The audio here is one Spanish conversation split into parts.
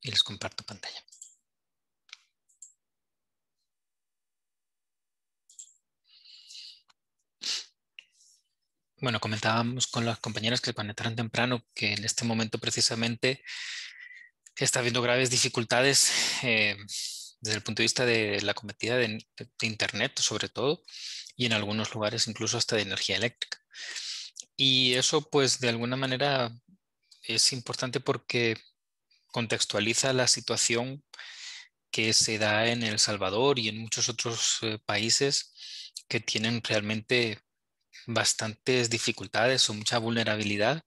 y les comparto pantalla. Bueno, comentábamos con las compañeras que se conectaron temprano que en este momento precisamente está habiendo graves dificultades eh, desde el punto de vista de la cometida de, de, Internet, sobre todo, y en algunos lugares incluso hasta de energía eléctrica. Y eso, pues, de alguna manera es importante porque contextualiza la situación que se da en El Salvador y en muchos otros eh, países que tienen realmente bastantes dificultades o mucha vulnerabilidad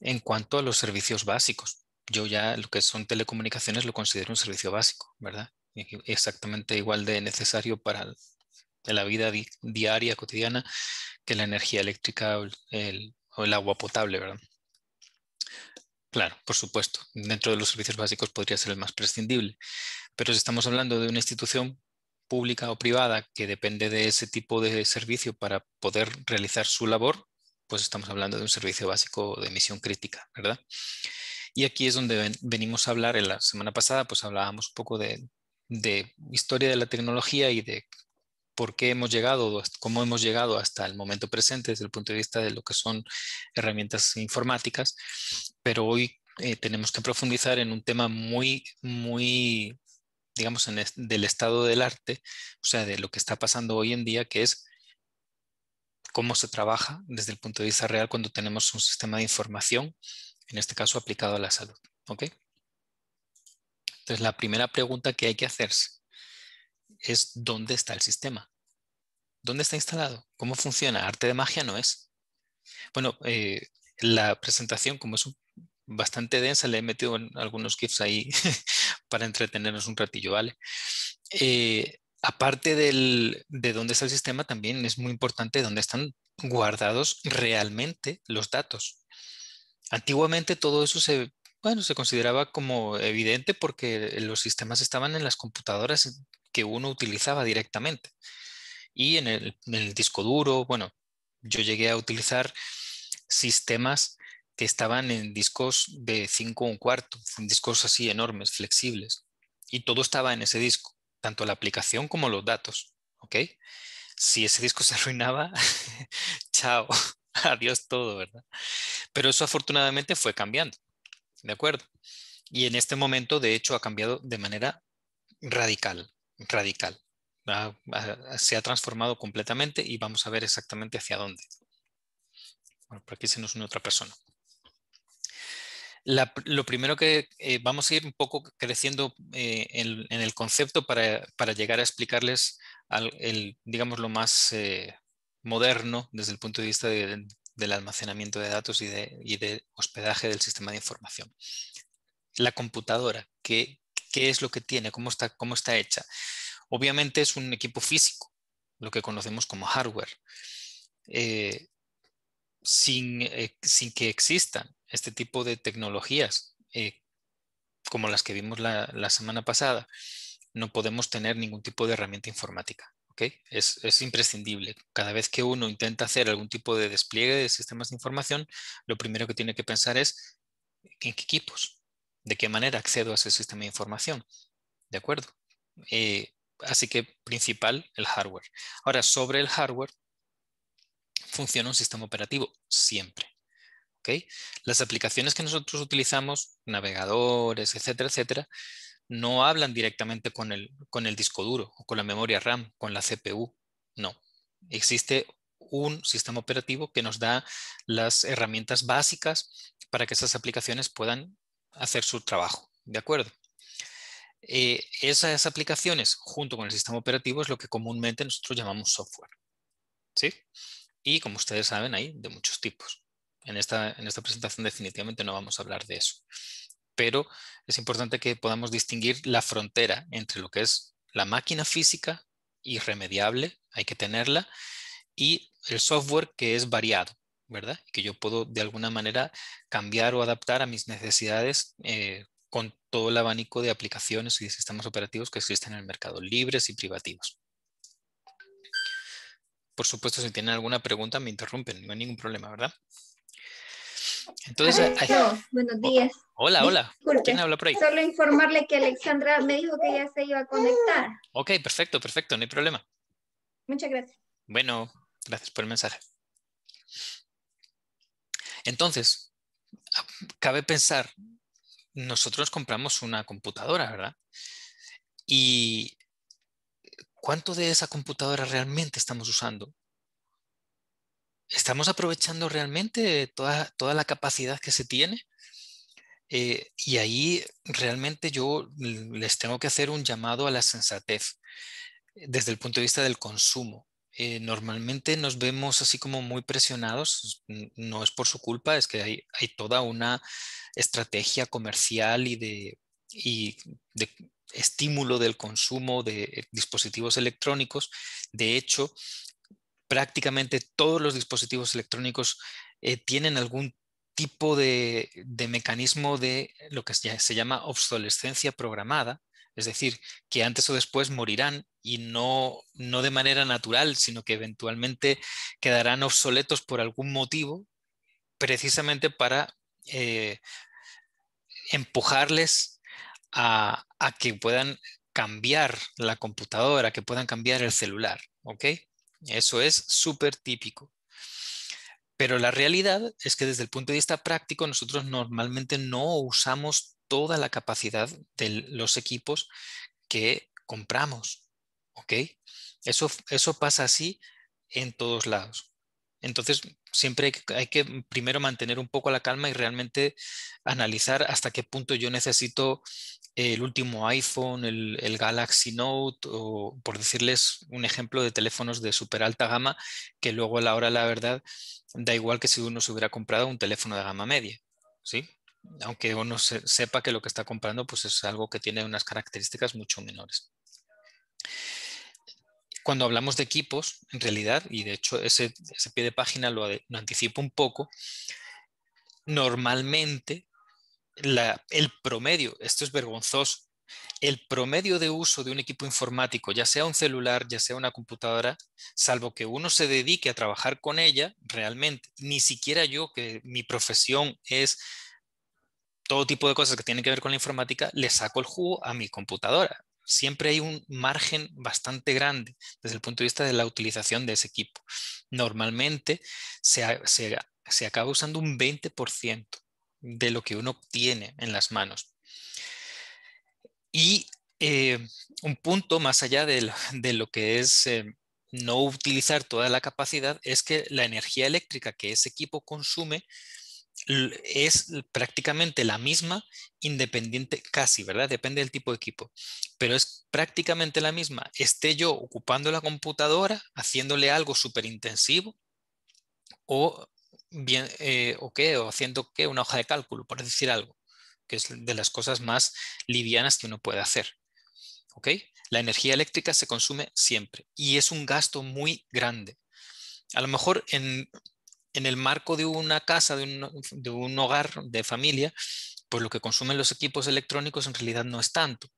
en cuanto a los servicios básicos. Yo ya lo que son telecomunicaciones lo considero un servicio básico, ¿verdad? Exactamente igual de necesario para la vida diaria, cotidiana, que la energía eléctrica el, o el agua potable, ¿verdad? Claro, por supuesto. Dentro de los servicios básicos podría ser el más prescindible. Pero si estamos hablando de una institución pública o privada que depende de ese tipo de servicio para poder realizar su labor, pues estamos hablando de un servicio básico de misión crítica, ¿verdad? Y aquí es donde venimos a hablar, en la semana pasada pues hablábamos un poco de, de historia de la tecnología y de por qué hemos llegado, cómo hemos llegado hasta el momento presente desde el punto de vista de lo que son herramientas informáticas, pero hoy eh, tenemos que profundizar en un tema muy, muy, digamos, en del estado del arte, o sea, de lo que está pasando hoy en día, que es cómo se trabaja desde el punto de vista real cuando tenemos un sistema de información, en este caso aplicado a la salud. Entonces, la primera pregunta que hay que hacerse es dónde está el sistema. ¿Dónde está instalado? ¿Cómo funciona? Arte de magia no es. Bueno, eh, la presentación, como es bastante densa, le he metido algunos GIFs ahí para entretenernos un ratillo, ¿vale? Eh, aparte de dónde está el sistema, también es muy importante dónde están guardados realmente los datos. Antiguamente todo eso se, bueno, se consideraba como evidente porque los sistemas estaban en las computadoras que uno utilizaba directamente. Y en el, disco duro, bueno, yo llegué a utilizar sistemas que estaban en discos de 5 un cuarto, discos así enormes, flexibles. Y todo estaba en ese disco, tanto la aplicación como los datos. ¿Ok? Si ese disco se arruinaba, chao, adiós todo, ¿verdad? Pero eso afortunadamente fue cambiando. ¿De acuerdo? Y en este momento, de hecho, ha cambiado de manera radical radical. Ah, ah, se ha transformado completamente y vamos a ver exactamente hacia dónde. Bueno, por aquí se nos une otra persona. lo primero que eh, vamos a ir un poco creciendo eh, en, el concepto para, llegar a explicarles el, digamos, lo más eh, moderno desde el punto de vista del almacenamiento de datos y de, y de, hospedaje del sistema de información. La computadora, que qué es lo que tiene, cómo está, cómo está hecha. Obviamente es un equipo físico, lo que conocemos como hardware. Eh, eh, sin, que existan este tipo de tecnologías eh, como las que vimos la, semana pasada, no podemos tener ningún tipo de herramienta informática. Es, es, imprescindible. Cada vez que uno intenta hacer algún tipo de despliegue de sistemas de información, lo primero que tiene que pensar es en qué equipos, de qué manera accedo a ese sistema de información. ¿De acuerdo? Eh, así que principal el hardware. Ahora, sobre el hardware, funciona un sistema operativo siempre. Las aplicaciones que nosotros utilizamos, navegadores, etcétera, etcétera, no hablan directamente con el, con el disco duro o con la memoria RAM, con la CPU. No. Existe un sistema operativo que nos da las herramientas básicas para que esas aplicaciones puedan hacer su trabajo, ¿de acuerdo? Eh, esas aplicaciones junto con el sistema operativo es lo que comúnmente nosotros llamamos software. ¿sí? Y como ustedes saben, hay de muchos tipos. En esta, en esta presentación definitivamente no vamos a hablar de eso. Pero es importante que podamos distinguir la frontera entre lo que es la máquina física, irremediable, hay que tenerla, y el software que es variado, ¿verdad? Que yo puedo de alguna manera cambiar o adaptar a mis necesidades eh, con todo el abanico de aplicaciones y de sistemas operativos que existen en el mercado, libres y privativos. Por supuesto, si tienen alguna pregunta, me interrumpen, no hay ningún problema, ¿verdad? Entonces, buenos días. hola, hola. ¿Quién habla por ahí? Solo informarle que Alexandra me dijo que ya se iba a conectar. Ok, perfecto, perfecto, no hay problema. Muchas gracias. Bueno, gracias por el mensaje. Entonces, cabe pensar, nosotros compramos una computadora, ¿verdad? Y ¿cuánto de esa computadora realmente estamos usando? ¿Estamos aprovechando realmente toda, la capacidad que se tiene? Eh, y ahí realmente yo les tengo que hacer un llamado a la sensatez desde el punto de vista del consumo. Eh, normalmente nos vemos así como muy presionados, no es por su culpa, es que hay, toda una estrategia comercial y de, estímulo del consumo de dispositivos electrónicos. De hecho, prácticamente todos los dispositivos electrónicos eh, tienen algún tipo de, mecanismo de lo que se llama obsolescencia programada, es decir, que antes o después morirán y no, no de manera natural, sino que eventualmente quedarán obsoletos por algún motivo, precisamente para eh, empujarles a, a, que puedan cambiar la computadora, que puedan cambiar el celular. ¿ok? Eso es súper típico. Pero la realidad es que desde el punto de vista práctico nosotros normalmente no usamos toda la capacidad de los equipos que compramos. ¿Ok? Eso, eso pasa así en todos lados. Entonces, siempre hay que primero mantener un poco la calma y realmente analizar hasta qué punto yo necesito el último iPhone, el, Galaxy Note, o por decirles un ejemplo de teléfonos de super alta gama, que luego a la hora, la verdad, da igual que si uno se hubiera comprado un teléfono de gama media. ¿sí? aunque uno sepa que lo que está comprando pues es algo que tiene unas características mucho menores. Cuando hablamos de equipos, en realidad, y de hecho ese, pie de página lo, anticipo un poco, normalmente el promedio, esto es vergonzoso, el promedio de uso de un equipo informático, ya sea un celular, ya sea una computadora, salvo que uno se dedique a trabajar con ella realmente, ni siquiera yo que mi profesión es todo tipo de cosas que tienen que ver con la informática, le saco el jugo a mi computadora. Siempre hay un margen bastante grande desde el punto de vista de la utilización de ese equipo. Normalmente se, acaba usando un 20% de lo que uno tiene en las manos. Y eh, un punto más allá de, lo que es eh, no utilizar toda la capacidad es que la energía eléctrica que ese equipo consume es prácticamente la misma, independiente, casi, ¿verdad? Depende del tipo de equipo, pero es prácticamente la misma. Esté yo ocupando la computadora, haciéndole algo súper intensivo, o bien, eh, o qué, o haciendo una hoja de cálculo, por decir algo, que es de las cosas más livianas que uno puede hacer. ¿Ok? La energía eléctrica se consume siempre y es un gasto muy grande. A lo mejor en en el marco de una casa, de un, hogar de familia, pues lo que consumen los equipos electrónicos en realidad no es tanto.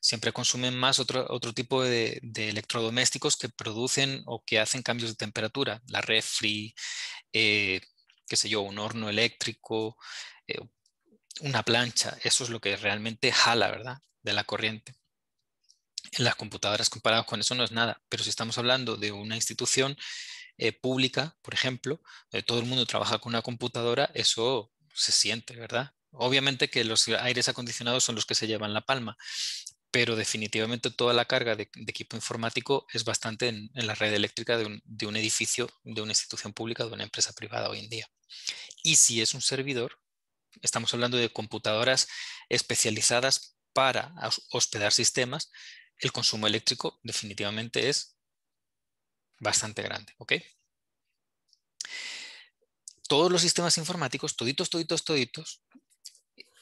Siempre consumen más otro, tipo de, electrodomésticos que producen o que hacen cambios de temperatura, la refri, eh, qué sé yo, un horno eléctrico, eh, una plancha. Eso es lo que realmente jala, ¿verdad? De la corriente. En las computadoras comparadas con eso no es nada, pero si estamos hablando de una institución eh, pública, por ejemplo, eh, todo el mundo trabaja con una computadora, eso se siente, ¿verdad? Obviamente que los aires acondicionados son los que se llevan la palma, pero definitivamente toda la carga de, equipo informático es bastante en, la red eléctrica de un, edificio, de una institución pública, de una empresa privada hoy en día. Y si es un servidor, estamos hablando de computadoras especializadas para hospedar sistemas, el consumo eléctrico definitivamente es bastante grande. ¿ok? Todos los sistemas informáticos, toditos, toditos, toditos,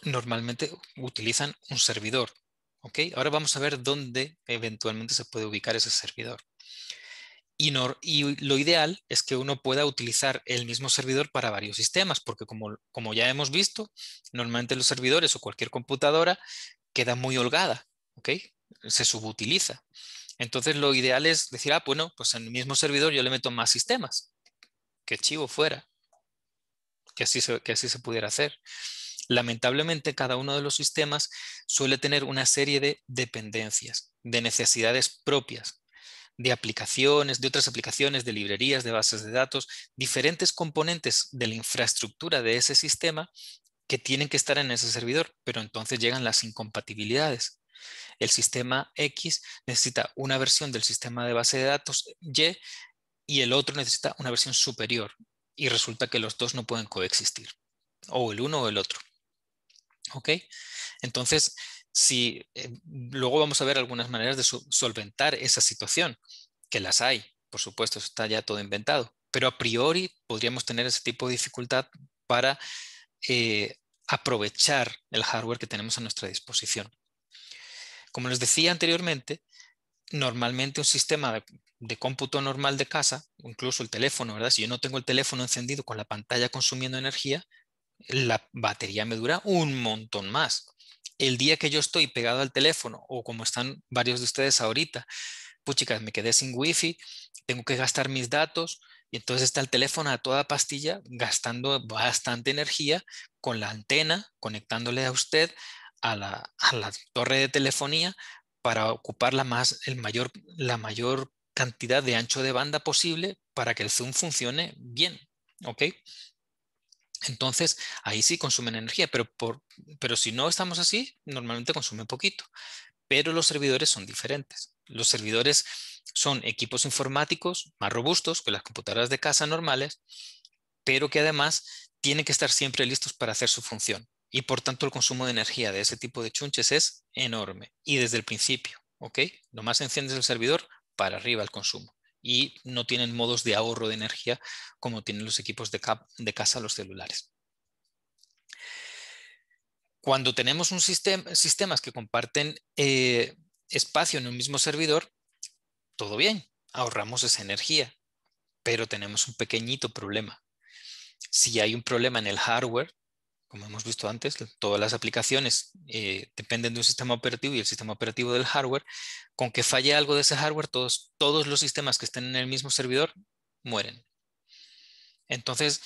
normalmente utilizan un servidor. ¿ok? Ahora vamos a ver dónde eventualmente se puede ubicar ese servidor. Y, lo ideal es que uno pueda utilizar el mismo servidor para varios sistemas, porque como, como ya hemos visto, normalmente los servidores o cualquier computadora queda muy holgada, ¿ok? Se subutiliza. Entonces lo ideal es decir, ah, bueno, pues en el mismo servidor yo le meto más sistemas. Que chivo fuera. Que así que así se pudiera hacer. Lamentablemente cada uno de los sistemas suele tener una serie de dependencias, de necesidades propias, de aplicaciones, de otras aplicaciones, de librerías, de bases de datos, diferentes componentes de la infraestructura de ese sistema que tienen que estar en ese servidor, pero entonces llegan las incompatibilidades. El sistema X necesita una versión del sistema de base de datos Y y el otro necesita una versión superior y resulta que los dos no pueden coexistir, o el uno o el otro. ¿Ok? Entonces, si eh, luego vamos a ver algunas maneras de solventar esa situación, que las hay, por supuesto, está ya todo inventado, pero a priori podríamos tener ese tipo de dificultad para eh, aprovechar el hardware que tenemos a nuestra disposición. Como les decía anteriormente, normalmente un sistema de, cómputo normal de casa, incluso el teléfono, ¿verdad? Si yo no tengo el teléfono encendido con la pantalla consumiendo energía, la batería me dura un montón más. El día que yo estoy pegado al teléfono, o como están varios de ustedes ahorita, puchicas, me quedé sin wifi, tengo que gastar mis datos, y entonces está el teléfono a toda pastilla gastando bastante energía con la antena, conectándole a usted a la, torre de telefonía para ocupar la, más, el mayor, la mayor cantidad de ancho de banda posible para que el zoom funcione bien. ¿ok? Entonces, ahí sí consumen energía, pero, por, pero si no estamos así, normalmente consume poquito. Pero los servidores son diferentes. Los servidores son equipos informáticos más robustos que las computadoras de casa normales, pero que además tienen que estar siempre listos para hacer su función y por tanto el consumo de energía de ese tipo de chunches es enorme y desde el principio, ¿ok? más enciendes el servidor, para arriba el consumo y no tienen modos de ahorro de energía como tienen los equipos de, casa, los celulares. Cuando tenemos un sistema sistemas que comparten eh, espacio en un mismo servidor, todo bien, ahorramos esa energía, pero tenemos un pequeñito problema. Si hay un problema en el hardware, como hemos visto antes, todas las aplicaciones eh, dependen de un sistema operativo y el sistema operativo del hardware. Con que falle algo de ese hardware, todos, todos los sistemas que estén en el mismo servidor mueren. Entonces,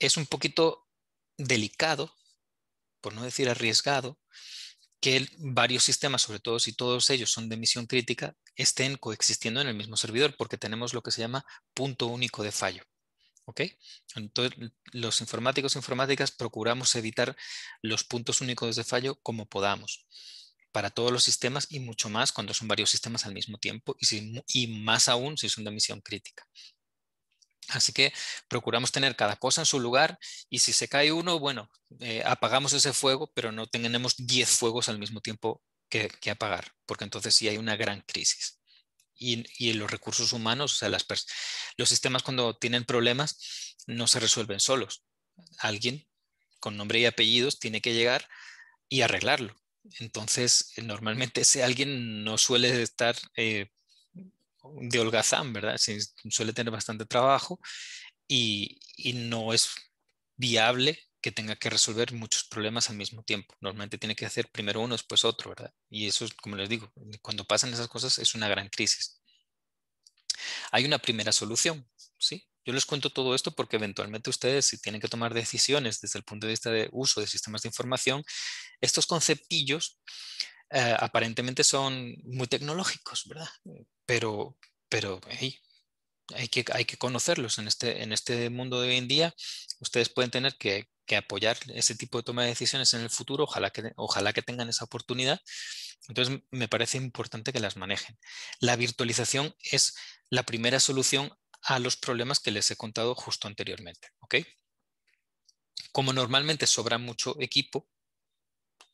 es un poquito delicado, por no decir arriesgado, que varios sistemas, sobre todo si todos ellos son de misión crítica, estén coexistiendo en el mismo servidor, porque tenemos lo que se llama punto único de fallo. ¿ok? Entonces, los informáticos e informáticas procuramos evitar los puntos únicos de fallo como podamos para todos los sistemas y mucho más cuando son varios sistemas al mismo tiempo y, más aún si son de misión crítica. Así que procuramos tener cada cosa en su lugar y si se cae uno, bueno, eh, apagamos ese fuego, pero no tenemos 10 fuegos al mismo tiempo que, que apagar, porque entonces sí hay una gran crisis y, en los recursos humanos, o sea, las los sistemas cuando tienen problemas no se resuelven solos. Alguien con nombre y apellidos tiene que llegar y arreglarlo. Entonces, eh, normalmente ese alguien no suele estar eh, de holgazán, ¿verdad? suele tener bastante trabajo y, y no es viable que tenga que resolver muchos problemas al mismo tiempo. Normalmente tiene que hacer primero uno, después otro, ¿verdad? Y eso, como les digo, cuando pasan esas cosas es una gran crisis. Hay una primera solución, ¿sí? Yo les cuento todo esto porque eventualmente ustedes, si tienen que tomar decisiones desde el punto de vista de uso de sistemas de información, estos conceptillos eh, aparentemente son muy tecnológicos, ¿verdad? Pero, pero hay, que, hay que conocerlos en este, en este mundo de hoy en día. Ustedes pueden tener que que apoyar ese tipo de toma de decisiones en el futuro, ojalá que, ojalá que tengan esa oportunidad. Entonces, me parece importante que las manejen. La virtualización es la primera solución a los problemas que les he contado justo anteriormente. Como normalmente sobra mucho equipo,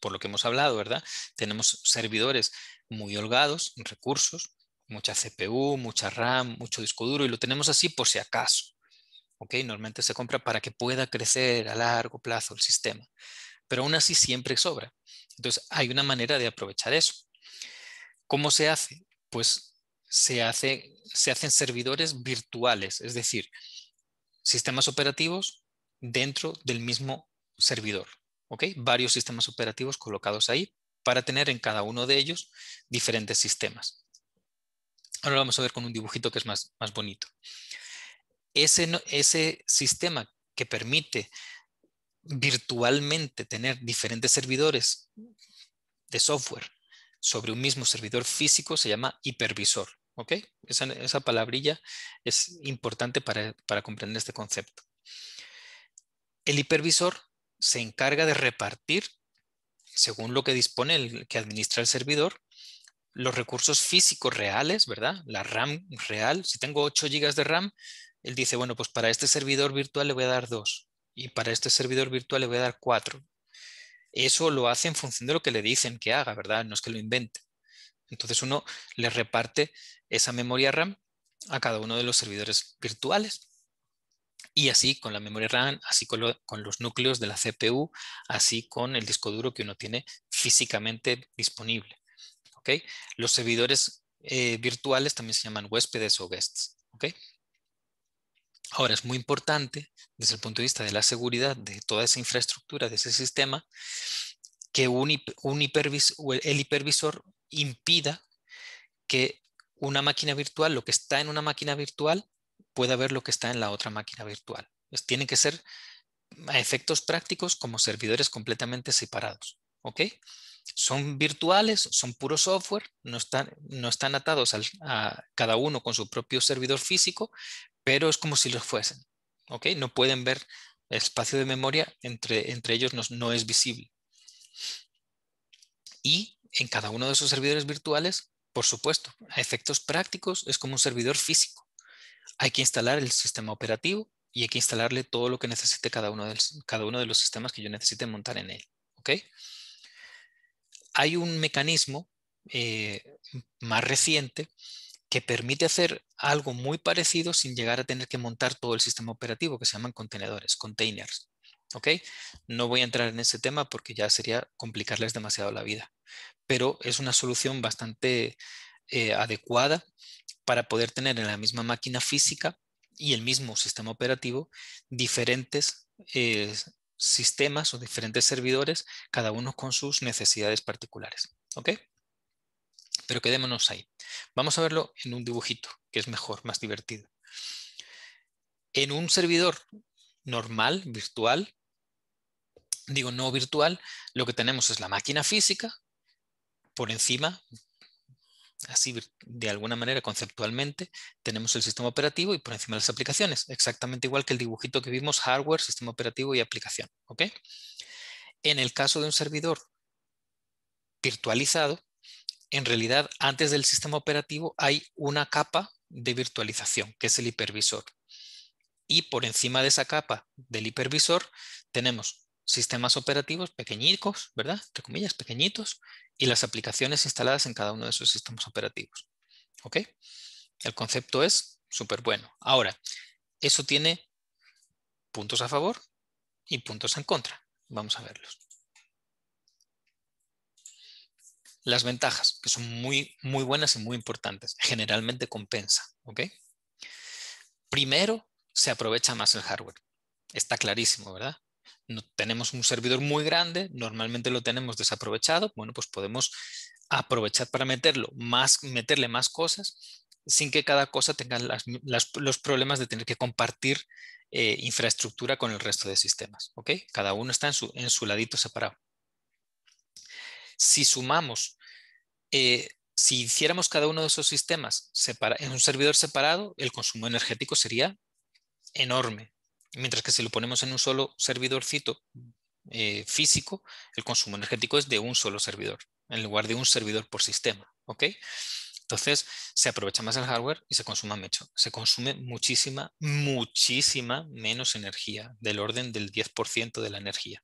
por lo que hemos hablado, ¿verdad? Tenemos servidores muy holgados, recursos, mucha CPU, mucha RAM, mucho disco duro, y lo tenemos así por si acaso. Normalmente se compra para que pueda crecer a largo plazo el sistema, pero aún así siempre sobra. Entonces, hay una manera de aprovechar eso. ¿Cómo se hace? Pues se, hace, se hacen servidores virtuales, es decir, sistemas operativos dentro del mismo servidor, ¿ok? Varios sistemas operativos colocados ahí para tener en cada uno de ellos diferentes sistemas. Ahora lo vamos a ver con un dibujito que es más, más bonito ese, ese sistema que permite virtualmente tener diferentes servidores de software sobre un mismo servidor físico se llama hipervisor. ¿Ok? Esa, palabrilla es importante para, para comprender este concepto. El hipervisor se encarga de repartir, según lo que dispone el que administra el servidor, los recursos físicos reales, ¿verdad? La RAM real. Si tengo 8 GB de RAM, él dice, bueno, pues para este servidor virtual le voy a dar dos y para este servidor virtual le voy a dar cuatro. Eso lo hace en función de lo que le dicen que haga, ¿verdad? No es que lo invente. Entonces uno le reparte esa memoria RAM a cada uno de los servidores virtuales. Y así con la memoria RAM, así con, los núcleos de la CPU, así con el disco duro que uno tiene físicamente disponible. ¿okay? Los servidores eh, virtuales también se llaman huéspedes o guests. ¿okay? Ahora, es muy importante desde el punto de vista de la seguridad de toda esa infraestructura, de ese sistema, que un, el hipervisor impida que una máquina virtual, lo que está en una máquina virtual, pueda ver lo que está en la otra máquina virtual. tienen que ser a efectos prácticos como servidores completamente separados. Son virtuales, son puro software, no están, no están atados al, a cada uno con su propio servidor físico, pero es como si los fuesen. ¿ok? No pueden ver el espacio de memoria entre, ellos no, es visible. Y en cada uno de esos servidores virtuales, por supuesto, a efectos prácticos es como un servidor físico. Hay que instalar el sistema operativo y hay que instalarle todo lo que necesite cada uno, cada uno de los sistemas que yo necesite montar en él. ¿ok? Hay un mecanismo eh, más reciente que permite hacer algo muy parecido sin llegar a tener que montar todo el sistema operativo que se llaman contenedores, containers. ¿Ok? No voy a entrar en ese tema porque ya sería complicarles demasiado la vida, pero es una solución bastante eh, adecuada para poder tener en la misma máquina física y el mismo sistema operativo diferentes eh, sistemas o diferentes servidores, cada uno con sus necesidades particulares. ¿Ok? Pero quedémonos ahí. Vamos a verlo en un dibujito, que es mejor, más divertido. En un servidor normal, virtual, digo no virtual, lo que tenemos es la máquina física por encima, así de alguna manera conceptualmente, tenemos el sistema operativo y por encima las aplicaciones, exactamente igual que el dibujito que vimos, hardware, sistema operativo y aplicación. ¿ok? En el caso de un servidor virtualizado, en realidad antes del sistema operativo hay una capa de virtualización, que es el hipervisor. Y por encima de esa capa del hipervisor tenemos sistemas operativos pequeñitos, ¿verdad? Entre comillas, pequeñitos, y las aplicaciones instaladas en cada uno de esos sistemas operativos. ¿Ok? El concepto es súper bueno. Ahora, eso tiene puntos a favor y puntos en contra. Vamos a verlos. las ventajas, que son muy, muy buenas y muy importantes. Generalmente compensa, ¿ok? Primero, se aprovecha más el hardware. Está clarísimo, ¿verdad? No, tenemos un servidor muy grande, normalmente lo tenemos desaprovechado, bueno, pues podemos aprovechar para meterlo, más, meterle más cosas sin que cada cosa tenga los problemas de tener que compartir eh, infraestructura con el resto de sistemas. ¿ok? Cada uno está en su, en su ladito separado. Si sumamos, eh, si hiciéramos cada uno de esos sistemas en un servidor separado, el consumo energético sería enorme. Mientras que si lo ponemos en un solo servidorcito eh, físico, el consumo energético es de un solo servidor, en lugar de un servidor por sistema. ¿ok? Entonces, se aprovecha más el hardware y se consuma mucho. Se consume muchísima, muchísima menos energía, del orden del 10% de la energía.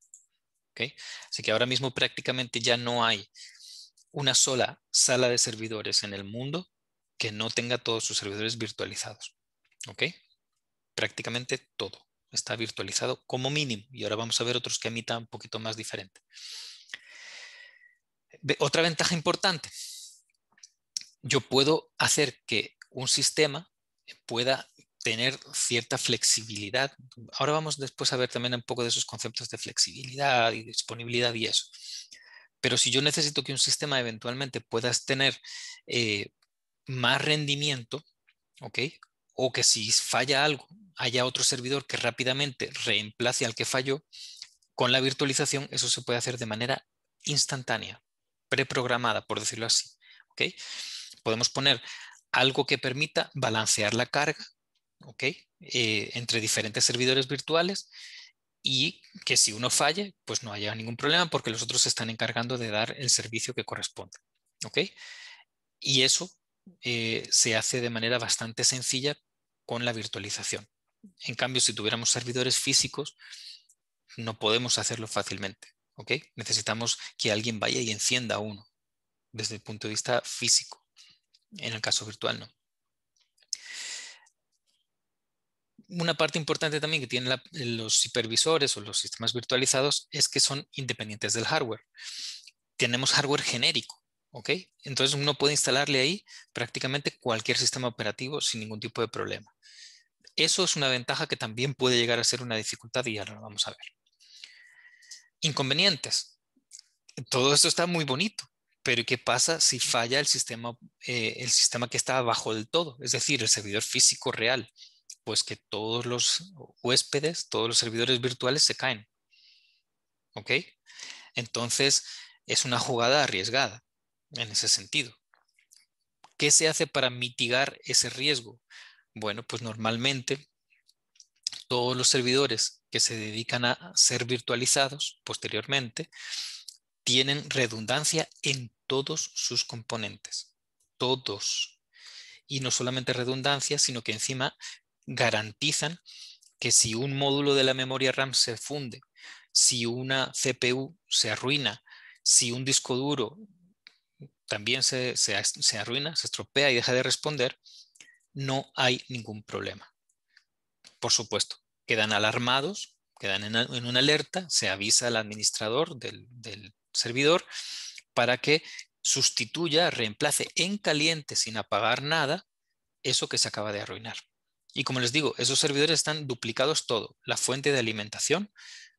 Así que ahora mismo prácticamente ya no hay una sola sala de servidores en el mundo que no tenga todos sus servidores virtualizados. Prácticamente todo está virtualizado como mínimo. Y ahora vamos a ver otros que a están un poquito más diferente. Otra ventaja importante. Yo puedo hacer que un sistema pueda tener cierta flexibilidad. Ahora vamos después a ver también un poco de esos conceptos de flexibilidad y disponibilidad y eso. Pero si yo necesito que un sistema eventualmente puedas tener eh, más rendimiento, ¿ok? O que si falla algo, haya otro servidor que rápidamente reemplace al que falló, con la virtualización eso se puede hacer de manera instantánea, preprogramada, por decirlo así. ¿ok? Podemos poner algo que permita balancear la carga ¿ok? Eh, entre diferentes servidores virtuales y que si uno falle, pues no haya ningún problema porque los otros se están encargando de dar el servicio que corresponde, ¿ok? Y eso eh, se hace de manera bastante sencilla con la virtualización. En cambio, si tuviéramos servidores físicos, no podemos hacerlo fácilmente, ¿ok? Necesitamos que alguien vaya y encienda uno desde el punto de vista físico. En el caso virtual, no. una parte importante también que tienen eh, los supervisores o los sistemas virtualizados es que son independientes del hardware. Tenemos hardware genérico, ¿ok? Entonces uno puede instalarle ahí prácticamente cualquier sistema operativo sin ningún tipo de problema. Eso es una ventaja que también puede llegar a ser una dificultad y ahora lo vamos a ver. Inconvenientes. Todo esto está muy bonito, pero ¿qué pasa si falla el sistema, eh, el sistema que está abajo del todo? Es decir, el servidor físico real, pues que todos los huéspedes, todos los servidores virtuales se caen. ¿Ok? Entonces, es una jugada arriesgada en ese sentido. ¿Qué se hace para mitigar ese riesgo? Bueno, pues normalmente todos los servidores que se dedican a ser virtualizados posteriormente tienen redundancia en todos sus componentes. Todos. Y no solamente redundancia, sino que encima garantizan que si un módulo de la memoria RAM se funde, si una CPU se arruina, si un disco duro también se, arruina, se estropea y deja de responder, no hay ningún problema. Por supuesto, quedan alarmados, quedan en, una alerta, se avisa al administrador del servidor para que sustituya, reemplace en caliente sin apagar nada eso que se acaba de arruinar. Y como les digo, esos servidores están duplicados todo. La fuente de alimentación,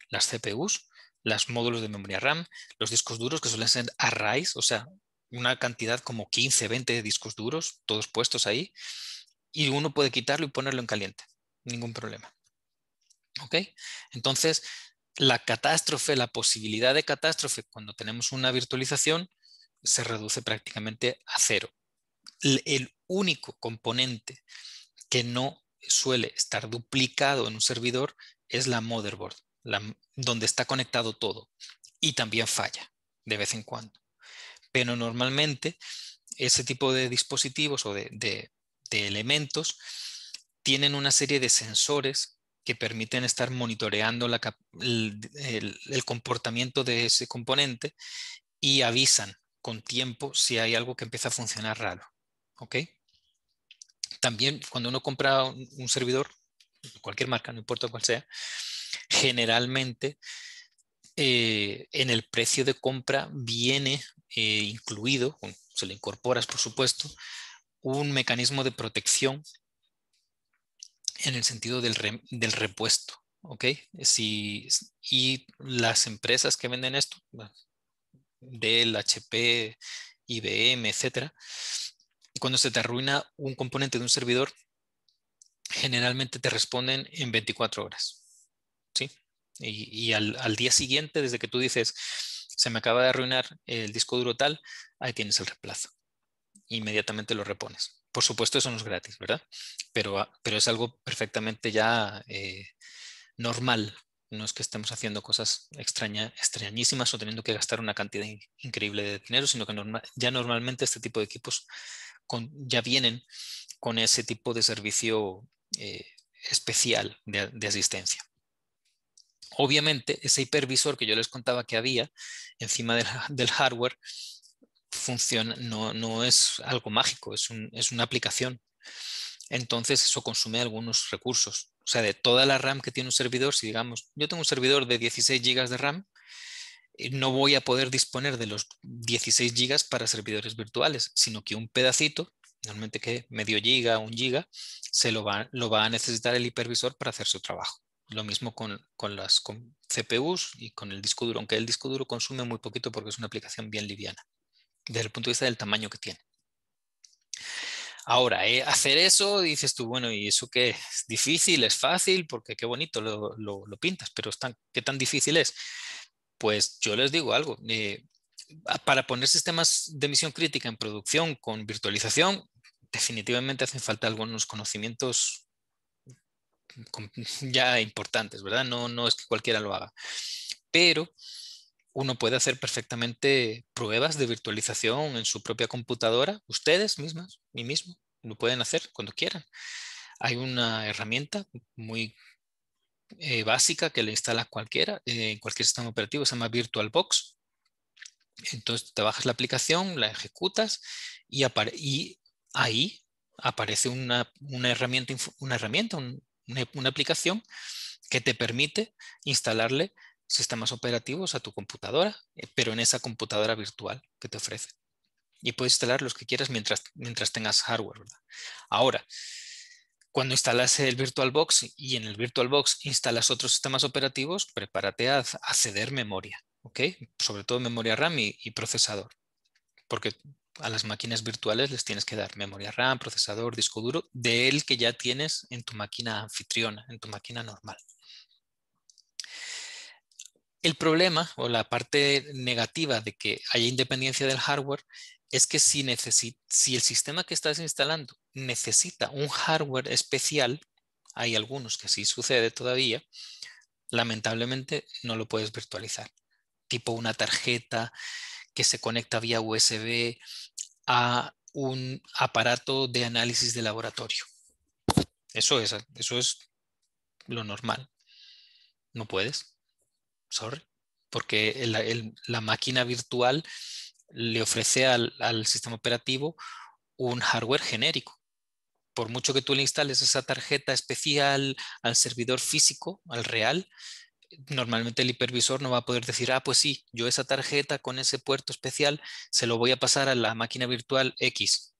las CPUs, los módulos de memoria RAM, los discos duros que suelen ser arrays, o sea, una cantidad como 15, 20 discos duros, todos puestos ahí, y uno puede quitarlo y ponerlo en caliente, ningún problema. ¿Ok? Entonces, la catástrofe, la posibilidad de catástrofe cuando tenemos una virtualización se reduce prácticamente a cero. El único componente que no suele estar duplicado en un servidor es la motherboard, donde está conectado todo y también falla de vez en cuando. Pero normalmente ese tipo de dispositivos o de, elementos tienen una serie de sensores que permiten estar monitoreando el, el, comportamiento de ese componente y avisan con tiempo si hay algo que empieza a funcionar raro. ¿Ok? también cuando uno compra un, servidor, cualquier marca, no importa cuál sea, generalmente eh, en el precio de compra viene eh, incluido, se le incorporas por supuesto, un mecanismo de protección en el sentido del, repuesto. ¿ok? y las empresas que venden esto, Dell, HP, IBM, etcétera, cuando se te arruina un componente de un servidor, generalmente te responden en 24 horas. ¿sí? Y, al, día siguiente, desde que tú dices, se me acaba de arruinar el disco duro tal, ahí tienes el reemplazo. Inmediatamente lo repones. Por supuesto, eso no es gratis, ¿verdad? Pero, ah, es algo perfectamente ya eh, normal. No es que estemos haciendo cosas extrañísimas o teniendo que gastar una cantidad increíble de dinero, sino que ya normalmente este tipo de equipos ya vienen con ese tipo de servicio eh, especial de, asistencia. Obviamente, ese hipervisor que yo les contaba que había encima del, hardware funciona, no, no, es algo mágico, es, es, una aplicación. Entonces, eso consume algunos recursos. O sea, de toda la RAM que tiene un servidor, si digamos, yo tengo un servidor de 16 GB de RAM, eh, no voy a poder disponer de los 16 gigas para servidores virtuales, sino que un pedacito, normalmente que medio giga, un giga, se lo va, a necesitar el hipervisor para hacer su trabajo. Lo mismo con, las CPUs y con el disco duro, aunque el disco duro consume muy poquito porque es una aplicación bien liviana, desde el punto de vista del tamaño que tiene. Ahora, eh, hacer eso, dices tú, bueno, ¿y eso qué? ¿Es difícil? ¿Es fácil? Porque qué bonito lo, lo, pintas, pero ¿qué tan difícil es? pues yo les digo algo, eh, para poner sistemas de misión crítica en producción con virtualización, definitivamente hacen falta algunos conocimientos ya importantes, ¿verdad? No, no es que cualquiera lo haga. Pero uno puede hacer perfectamente pruebas de virtualización en su propia computadora, ustedes mismas, mí mismo, lo pueden hacer cuando quieran. Hay una herramienta muy eh, básica que le instala cualquiera, eh, en cualquier sistema operativo, se llama VirtualBox. Entonces te bajas la aplicación, la ejecutas y, ahí aparece una, herramienta, una, herramienta una, aplicación que te permite instalarle sistemas operativos a tu computadora, eh, pero en esa computadora virtual que te ofrece. Y puedes instalar los que quieras mientras, mientras tengas hardware. Ahora, cuando instalas el VirtualBox y en el VirtualBox instalas otros sistemas operativos, prepárate a, acceder memoria, ¿ok? Sobre todo memoria RAM y, procesador, porque a las máquinas virtuales les tienes que dar memoria RAM, procesador, disco duro, de del que ya tienes en tu máquina anfitriona, en tu máquina normal. El problema o la parte negativa de que haya independencia del hardware es que si, si el sistema que estás instalando necesita un hardware especial, hay algunos que sí sucede todavía, lamentablemente no lo puedes virtualizar. Tipo una tarjeta que se conecta vía USB a un aparato de análisis de laboratorio. Eso es, eso es lo normal. No puedes. Sorry. Porque la máquina virtual le ofrece al sistema operativo un hardware genérico por mucho que tú le instales esa tarjeta especial al servidor físico, al real, normalmente el hipervisor no va a poder decir, ah, pues sí, yo esa tarjeta con ese puerto especial se lo voy a pasar a la máquina virtual X.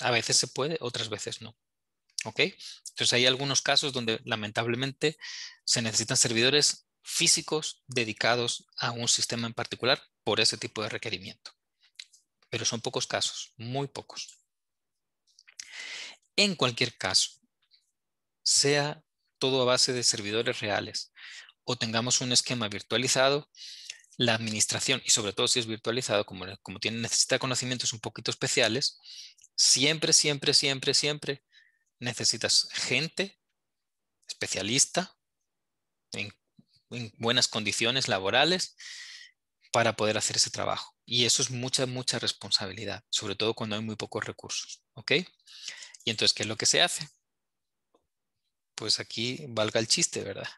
A veces se puede, otras veces no. ¿Ok? Entonces hay algunos casos donde lamentablemente se necesitan servidores físicos dedicados a un sistema en particular por ese tipo de requerimiento. Pero son pocos casos, muy pocos. En cualquier caso, sea todo a base de servidores reales o tengamos un esquema virtualizado, la administración, y sobre todo si es virtualizado, como, como tiene, necesita conocimientos un poquito especiales, siempre, siempre, siempre, siempre necesitas gente especialista en, buenas condiciones laborales para poder hacer ese trabajo. Y eso es mucha, mucha responsabilidad, sobre todo cuando hay muy pocos recursos. ¿ok? Y entonces, ¿qué es lo que se hace? Pues aquí valga el chiste, ¿verdad?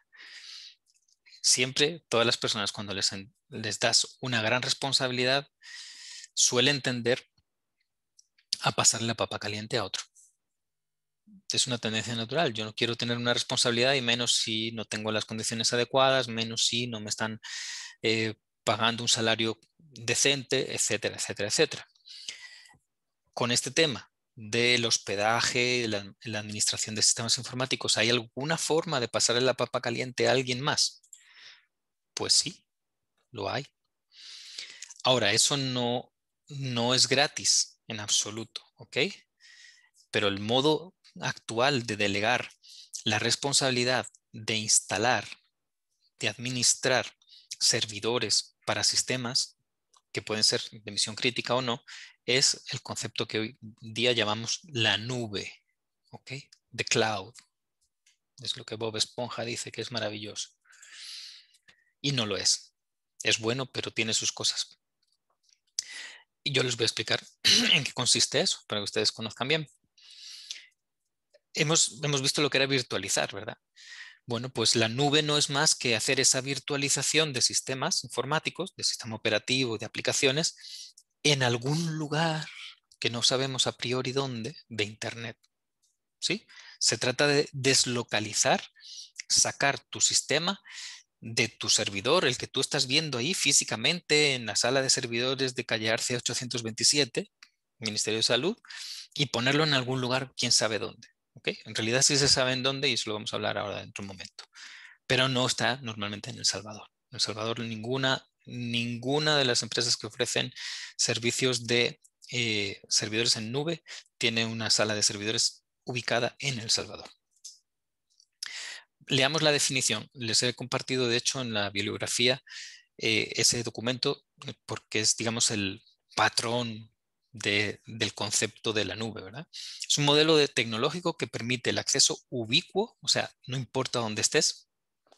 Siempre todas las personas cuando les, das una gran responsabilidad suelen tender a pasarle la papa caliente a otro. Es una tendencia natural. Yo no quiero tener una responsabilidad y menos si no tengo las condiciones adecuadas, menos si no me están eh, pagando un salario decente, etcétera, etcétera, etcétera. Con este tema del hospedaje, la, la administración de sistemas informáticos, ¿hay alguna forma de pasarle la papa caliente a alguien más? Pues sí, lo hay. Ahora, eso no, no es gratis en absoluto, ¿ok? Pero el modo actual de delegar la responsabilidad de instalar, de administrar servidores para sistemas, que pueden ser de misión crítica o no, es el concepto que hoy día llamamos la nube, ¿ok? The cloud. Es lo que Bob Esponja dice que es maravilloso. Y no lo es. Es bueno, pero tiene sus cosas. Y yo les voy a explicar en qué consiste eso, para que ustedes conozcan bien. Hemos, hemos visto lo que era virtualizar, ¿verdad? Bueno, pues la nube no es más que hacer esa virtualización de sistemas informáticos, de sistema operativo, de aplicaciones, en algún lugar que no sabemos a priori dónde de Internet. ¿sí? Se trata de deslocalizar, sacar tu sistema de tu servidor, el que tú estás viendo ahí físicamente en la sala de servidores de calle Arce 827, Ministerio de Salud, y ponerlo en algún lugar, quién sabe dónde. ¿okay? En realidad sí se sabe en dónde y eso lo vamos a hablar ahora dentro de un momento. Pero no está normalmente en El Salvador. En El Salvador ninguna ninguna de las empresas que ofrecen servicios de eh, servidores en nube tiene una sala de servidores ubicada en El Salvador. Leamos la definición. Les he compartido, de hecho, en la bibliografía eh, ese documento porque es, digamos, el patrón del concepto de la nube. ¿verdad? Es un modelo de tecnológico que permite el acceso ubicuo, o sea, no importa dónde estés,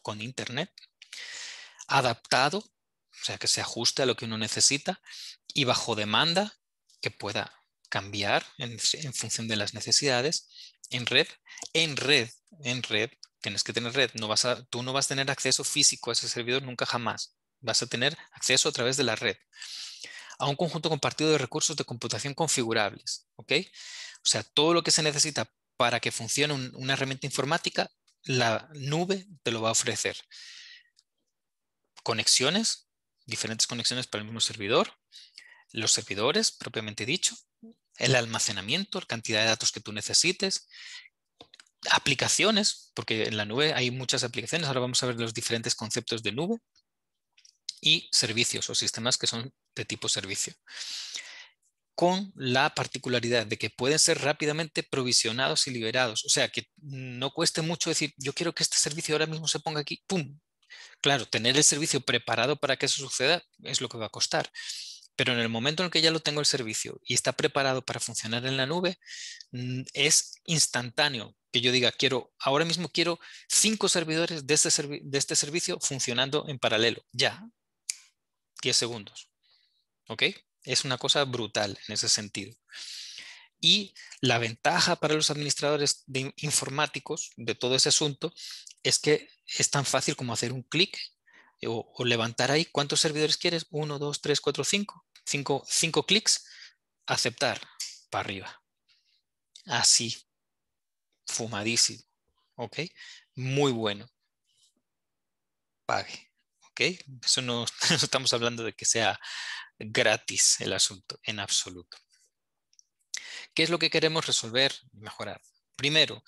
con Internet, adaptado o sea, que se ajuste a lo que uno necesita y bajo demanda, que pueda cambiar en, función de las necesidades. En red, en red, en red, tienes que tener red. No vas a, tú no vas a tener acceso físico a ese servidor nunca jamás. Vas a tener acceso a través de la red. A un conjunto compartido de recursos de computación configurables. ¿ok? O sea, todo lo que se necesita para que funcione una herramienta informática, la nube te lo va a ofrecer. Conexiones diferentes conexiones para el mismo servidor, los servidores propiamente dicho, el almacenamiento, la cantidad de datos que tú necesites, aplicaciones, porque en la nube hay muchas aplicaciones, ahora vamos a ver los diferentes conceptos de nube, y servicios o sistemas que son de tipo servicio, con la particularidad de que pueden ser rápidamente provisionados y liberados, o sea, que no cueste mucho decir, yo quiero que este servicio ahora mismo se ponga aquí, ¡pum!, Claro, tener el servicio preparado para que eso suceda es lo que va a costar. Pero en el momento en el que ya lo tengo el servicio y está preparado para funcionar en la nube, mm, es instantáneo que yo diga, quiero, ahora mismo quiero cinco servidores de este, este servicio funcionando en paralelo. Ya. 10 segundos. Es una cosa brutal en ese sentido. Y la ventaja para los administradores de informáticos de todo ese asunto es que es tan fácil como hacer un clic eh, o, levantar ahí cuántos servidores quieres, uno, dos, tres, cuatro, cinco, cinco cinco clics, aceptar para arriba. Así, fumadísimo, ¿ok? Muy bueno. Pague, ¿ok? Eso no estamos hablando de que sea gratis el asunto, en absoluto. ¿Qué es lo que queremos resolver y mejorar? Primero,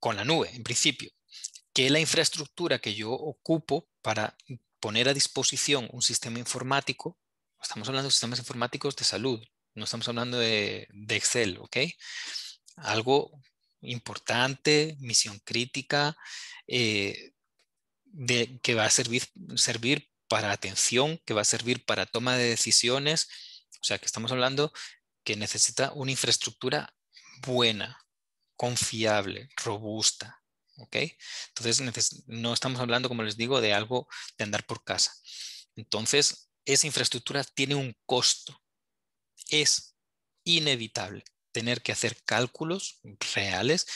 con la nube, en principio, que la infraestructura que yo ocupo para poner a disposición un sistema informático, estamos hablando de sistemas informáticos de salud, no estamos hablando de, Excel, ¿ok? Algo importante, misión crítica, eh, de, que va a servir, servir para atención, que va a servir para toma de decisiones. O sea, que estamos hablando que necesita una infraestructura buena, confiable, robusta. ¿ok? Entonces, no estamos hablando, como les digo, de algo de andar por casa. Entonces, esa infraestructura tiene un costo. Es inevitable tener que hacer cálculos reales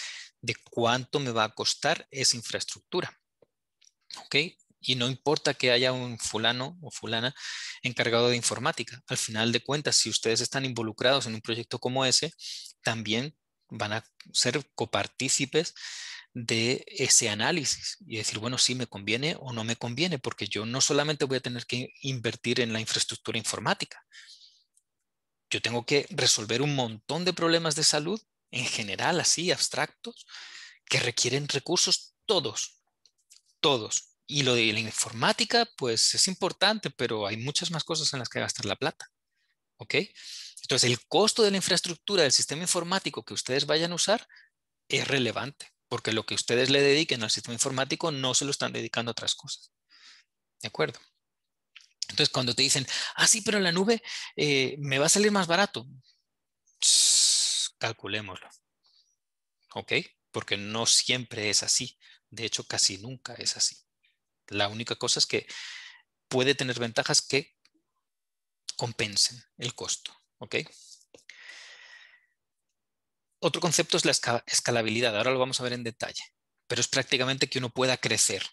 de cuánto me va a costar esa infraestructura. ¿ok? Y no importa que haya un fulano o fulana encargado de informática. Al final de cuentas, si ustedes están involucrados en un proyecto como ese, también van a ser copartícipes de ese análisis y decir, bueno, sí me conviene o no me conviene, porque yo no solamente voy a tener que invertir en la infraestructura informática, yo tengo que resolver un montón de problemas de salud en general, así, abstractos, que requieren recursos todos, todos. Y lo de la informática, pues es importante, pero hay muchas más cosas en las que gastar la plata. ¿Ok? Entonces, el costo de la infraestructura del sistema informático que ustedes vayan a usar es relevante, porque lo que ustedes le dediquen al sistema informático no se lo están dedicando a otras cosas. ¿De acuerdo? Entonces, cuando te dicen, ah, sí, pero la nube eh, me va a salir más barato, calculemoslo, calculémoslo. ¿Ok? Porque no siempre es así. De hecho, casi nunca es así. La única cosa es que puede tener ventajas que compensen el costo. Otro concepto es la escalabilidad. Ahora lo vamos a ver en detalle. Pero es prácticamente que uno pueda crecer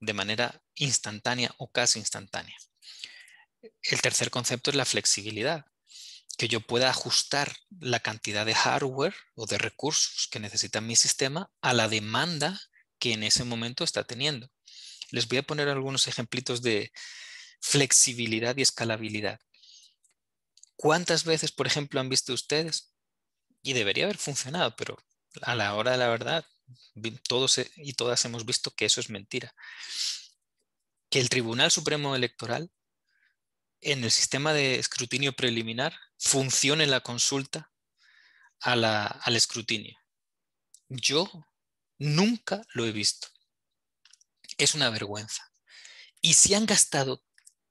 de manera instantánea o casi instantánea. El tercer concepto es la flexibilidad. Que yo pueda ajustar la cantidad de hardware o de recursos que necesita mi sistema a la demanda que en ese momento está teniendo. Les voy a poner algunos ejemplitos de flexibilidad y escalabilidad. ¿Cuántas veces, por ejemplo, han visto ustedes? Y debería haber funcionado, pero a la hora de la verdad, todos y todas hemos visto que eso es mentira. Que el Tribunal Supremo Electoral, en el sistema de escrutinio preliminar, funcione la consulta a la, al escrutinio. Yo nunca lo he visto es una vergüenza. Y si han gastado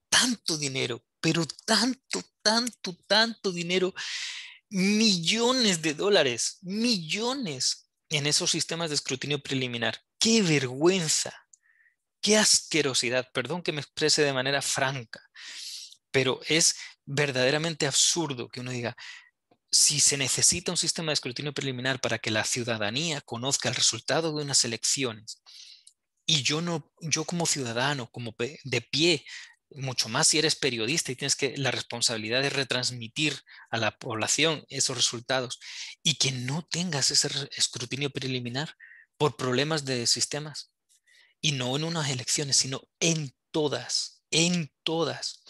tanto dinero, pero tanto, tanto, tanto dinero, millones de dólares, millones en esos sistemas de escrutinio preliminar. ¡Qué vergüenza! ¡Qué asquerosidad! Perdón que me exprese de manera franca, pero es verdaderamente absurdo que uno diga, si se necesita un sistema de escrutinio preliminar para que la ciudadanía conozca el resultado de unas elecciones y yo no, yo como ciudadano, como de pie, mucho más si eres periodista y tienes que la responsabilidad de retransmitir a la población esos resultados y que no tengas ese escrutinio preliminar por problemas de sistemas y no en unas elecciones, sino en todas, en todas.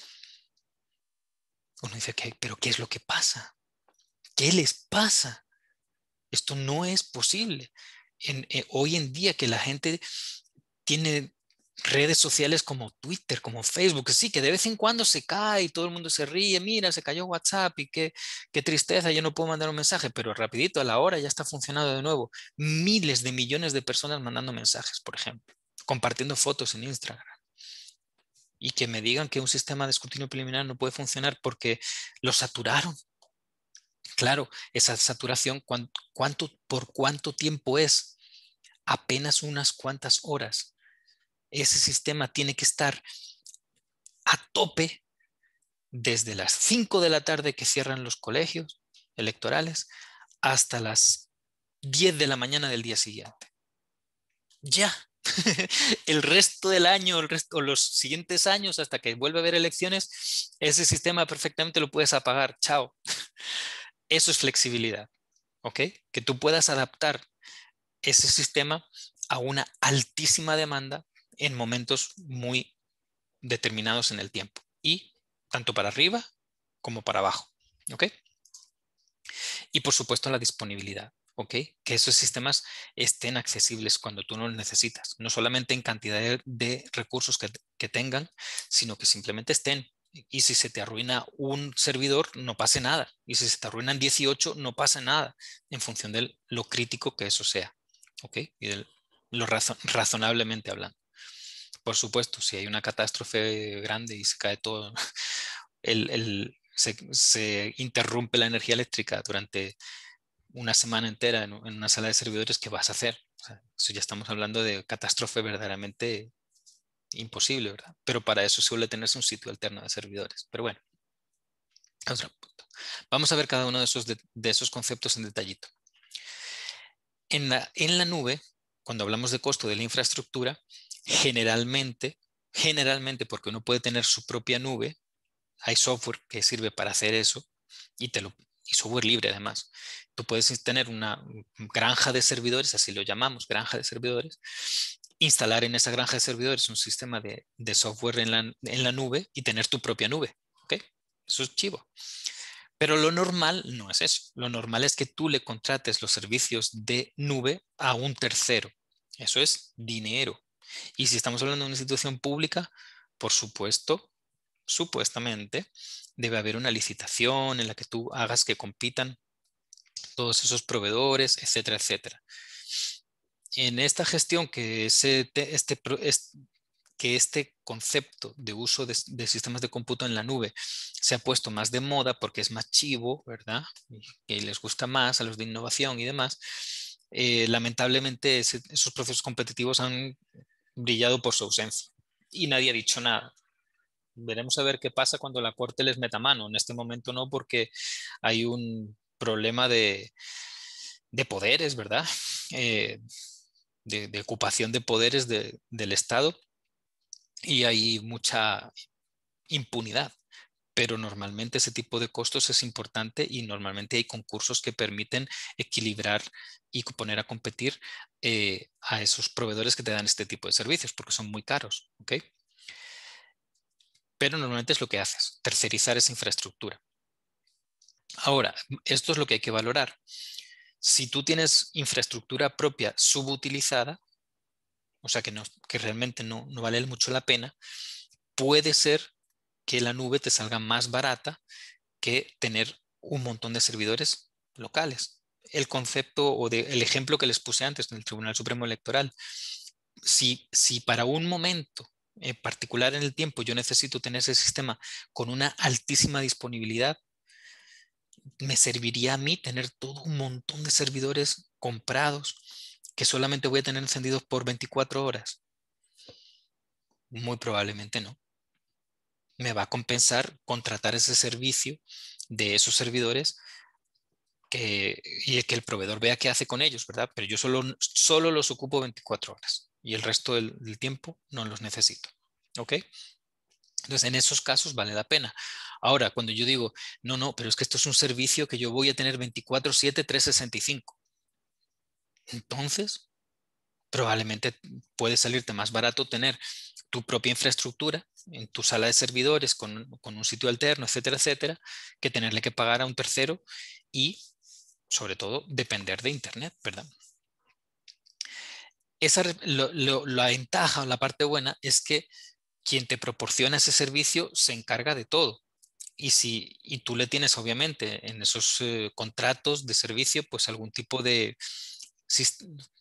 Uno dice, ¿pero qué es lo que pasa? ¿Qué les pasa? Esto no es posible. Eh, hoy en día que la gente tiene redes sociales como Twitter, como Facebook, que sí, que de vez en cuando se cae y todo el mundo se ríe, mira, se cayó WhatsApp y qué, tristeza, yo no puedo mandar un mensaje, pero rapidito a la hora ya está funcionando de nuevo. Miles de millones de personas mandando mensajes, por ejemplo, compartiendo fotos en Instagram. Y que me digan que un sistema de escrutinio preliminar no puede funcionar porque lo saturaron. Claro, esa saturación, ¿cuánto, por cuánto tiempo es? apenas unas cuantas horas. Ese sistema tiene que estar a tope desde las 5 de la tarde que cierran los colegios electorales hasta las 10 de la mañana del día siguiente. Ya. el resto del año, el resto, o los siguientes años, hasta que vuelva a haber elecciones, ese sistema perfectamente lo puedes apagar. Chao. Eso es flexibilidad. ¿Ok? Que tú puedas adaptar ese sistema a una altísima demanda en momentos muy determinados en el tiempo y tanto para arriba como para abajo. ¿ok? Y por supuesto la disponibilidad. ¿ok? Que esos sistemas estén accesibles cuando tú los necesitas, no solamente en cantidad de, recursos que, que tengan, sino que simplemente estén y si se te arruina un servidor, no pase nada. Y si se te arruinan 18, no pasa nada, en función de lo crítico que eso sea. ¿ok? Y lo razonablemente hablando. Por supuesto, si hay una catástrofe grande y se cae todo, se, interrumpe la energía eléctrica durante una semana entera en, una sala de servidores, ¿qué vas a hacer? O eso ya estamos hablando de catástrofe verdaderamente imposible, ¿verdad? Pero para eso suele tenerse un sitio alterno de servidores. Pero bueno, Vamos a ver cada uno de esos, de esos conceptos en detallito. En la, nube, cuando hablamos de costo de la infraestructura, generalmente, generalmente porque uno puede tener su propia nube, hay software que sirve para hacer eso y, software libre además. Tú puedes tener una granja de servidores, así lo llamamos, granja de servidores, instalar en esa granja de servidores un sistema de, software en la, nube y tener tu propia nube. Eso es chivo. Pero lo normal no es eso. Lo normal es que tú le contrates los servicios de nube a un tercero. Eso es dinero. Y si estamos hablando de una institución pública, por supuesto, supuestamente, debe haber una licitación en la que tú hagas que compitan todos esos proveedores, etcétera, etcétera. En esta gestión que este, que este concepto de uso de, sistemas de cómputo en la nube se ha puesto más de moda porque es más chivo, ¿verdad? Y que les gusta más a los de innovación y demás. Eh, lamentablemente esos procesos competitivos han brillado por su ausencia y nadie ha dicho nada. Veremos a ver qué pasa cuando la corte les meta mano. En este momento no, porque hay un problema de, poderes, ¿verdad? Eh, de, ocupación de poderes del Estado y hay mucha impunidad. Pero normalmente ese tipo de costos es importante y normalmente hay concursos que permiten equilibrar y poner a competir eh, a esos proveedores que te dan este tipo de servicios porque son muy caros. Pero normalmente es lo que haces, tercerizar esa infraestructura. Ahora, esto es lo que hay que valorar. Si tú tienes infraestructura propia subutilizada, o sea que, no, que realmente no, no vale mucho la pena, puede ser que la nube te salga más barata que tener un montón de servidores locales. El concepto o de, el ejemplo que les puse antes en el Tribunal Supremo Electoral, si, si para un momento en eh, particular en el tiempo yo necesito tener ese sistema con una altísima disponibilidad, me serviría a mí tener todo un montón de servidores comprados que solamente voy a tener encendidos por 24 horas? Muy probablemente no. Me va a compensar contratar ese servicio de esos servidores y que el proveedor vea qué hace con ellos, ¿verdad? Pero yo solo, solo los ocupo 24 horas y el resto del, del tiempo no los necesito. ¿Ok? Entonces, en esos casos vale la pena. Ahora, cuando yo digo, no, no, pero es que esto es un servicio que yo voy a tener 24, 7, 365 entonces probablemente puede salirte más barato tener tu propia infraestructura en tu sala de servidores con, un sitio alterno, etcétera, etcétera, que tenerle que pagar a un tercero y, sobre todo, depender de Internet, ¿verdad? Esa, la ventaja o la parte buena es que quien te proporciona ese servicio se encarga de todo. Y, si, y tú le tienes, obviamente, en esos eh, contratos de servicio, pues algún tipo de,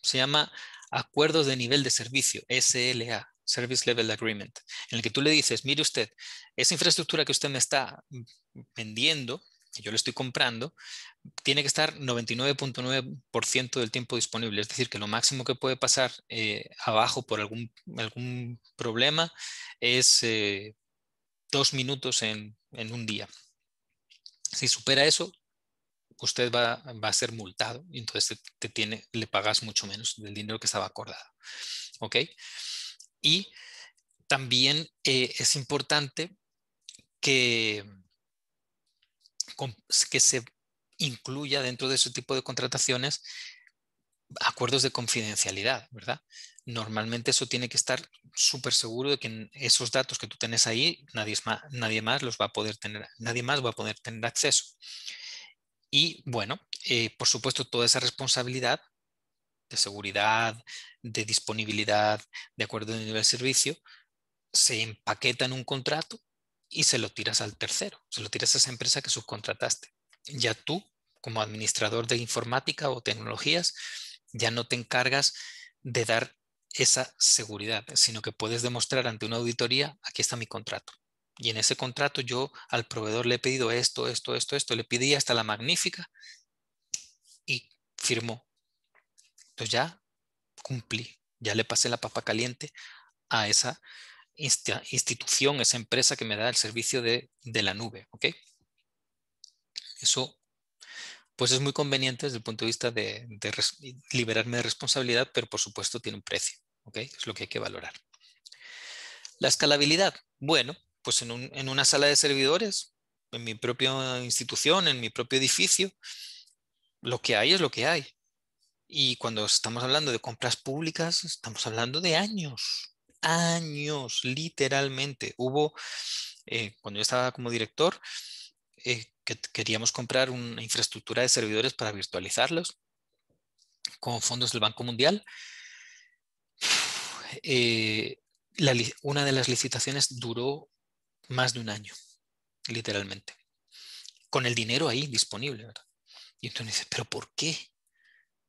se llama acuerdos de nivel de servicio, SLA, Service Level Agreement, en el que tú le dices, mire usted, esa infraestructura que usted me está vendiendo, que yo le estoy comprando, tiene que estar 99.9% del tiempo disponible. Es decir, que lo máximo que puede pasar eh, abajo por algún, algún problema es eh, dos minutos en un día. Si supera eso, usted va, a ser multado y entonces te, tiene, le pagas mucho menos del dinero que estaba acordado. ¿Ok? Y también eh, es importante que, que se incluya dentro de ese tipo de contrataciones acuerdos de confidencialidad, ¿verdad? Normalmente eso tiene que estar súper seguro de que esos datos que tú tienes ahí, nadie más, nadie más los va a poder tener, nadie más va a poder tener acceso. Y bueno, eh, por supuesto, toda esa responsabilidad de seguridad, de disponibilidad, de acuerdo al nivel de servicio, se empaqueta en un contrato y se lo tiras al tercero, se lo tiras a esa empresa que subcontrataste. Ya tú, como administrador de informática o tecnologías, ya no te encargas de dar esa seguridad, sino que puedes demostrar ante una auditoría, aquí está mi contrato. Y en ese contrato yo al proveedor le he pedido esto, esto, esto, esto, le pedí hasta la magnífica y firmó. Entonces pues ya cumplí, ya le pasé la papa caliente a esa institución, esa empresa que me da el servicio de, la nube. ¿ok? Eso pues es muy conveniente desde el punto de vista de, liberarme de responsabilidad, pero por supuesto tiene un precio, ¿ok? Es lo que hay que valorar. La escalabilidad, bueno, pues en, un, en una sala de servidores, en mi propia institución, en mi propio edificio, lo que hay es lo que hay. Y cuando estamos hablando de compras públicas, estamos hablando de años, años, literalmente. Hubo, eh, cuando yo estaba como director, eh, que queríamos comprar una infraestructura de servidores para virtualizarlos con fondos del Banco Mundial. Eh, una de las licitaciones duró más de un año, literalmente, con el dinero ahí disponible, ¿verdad? Y entonces dices, ¿pero por qué?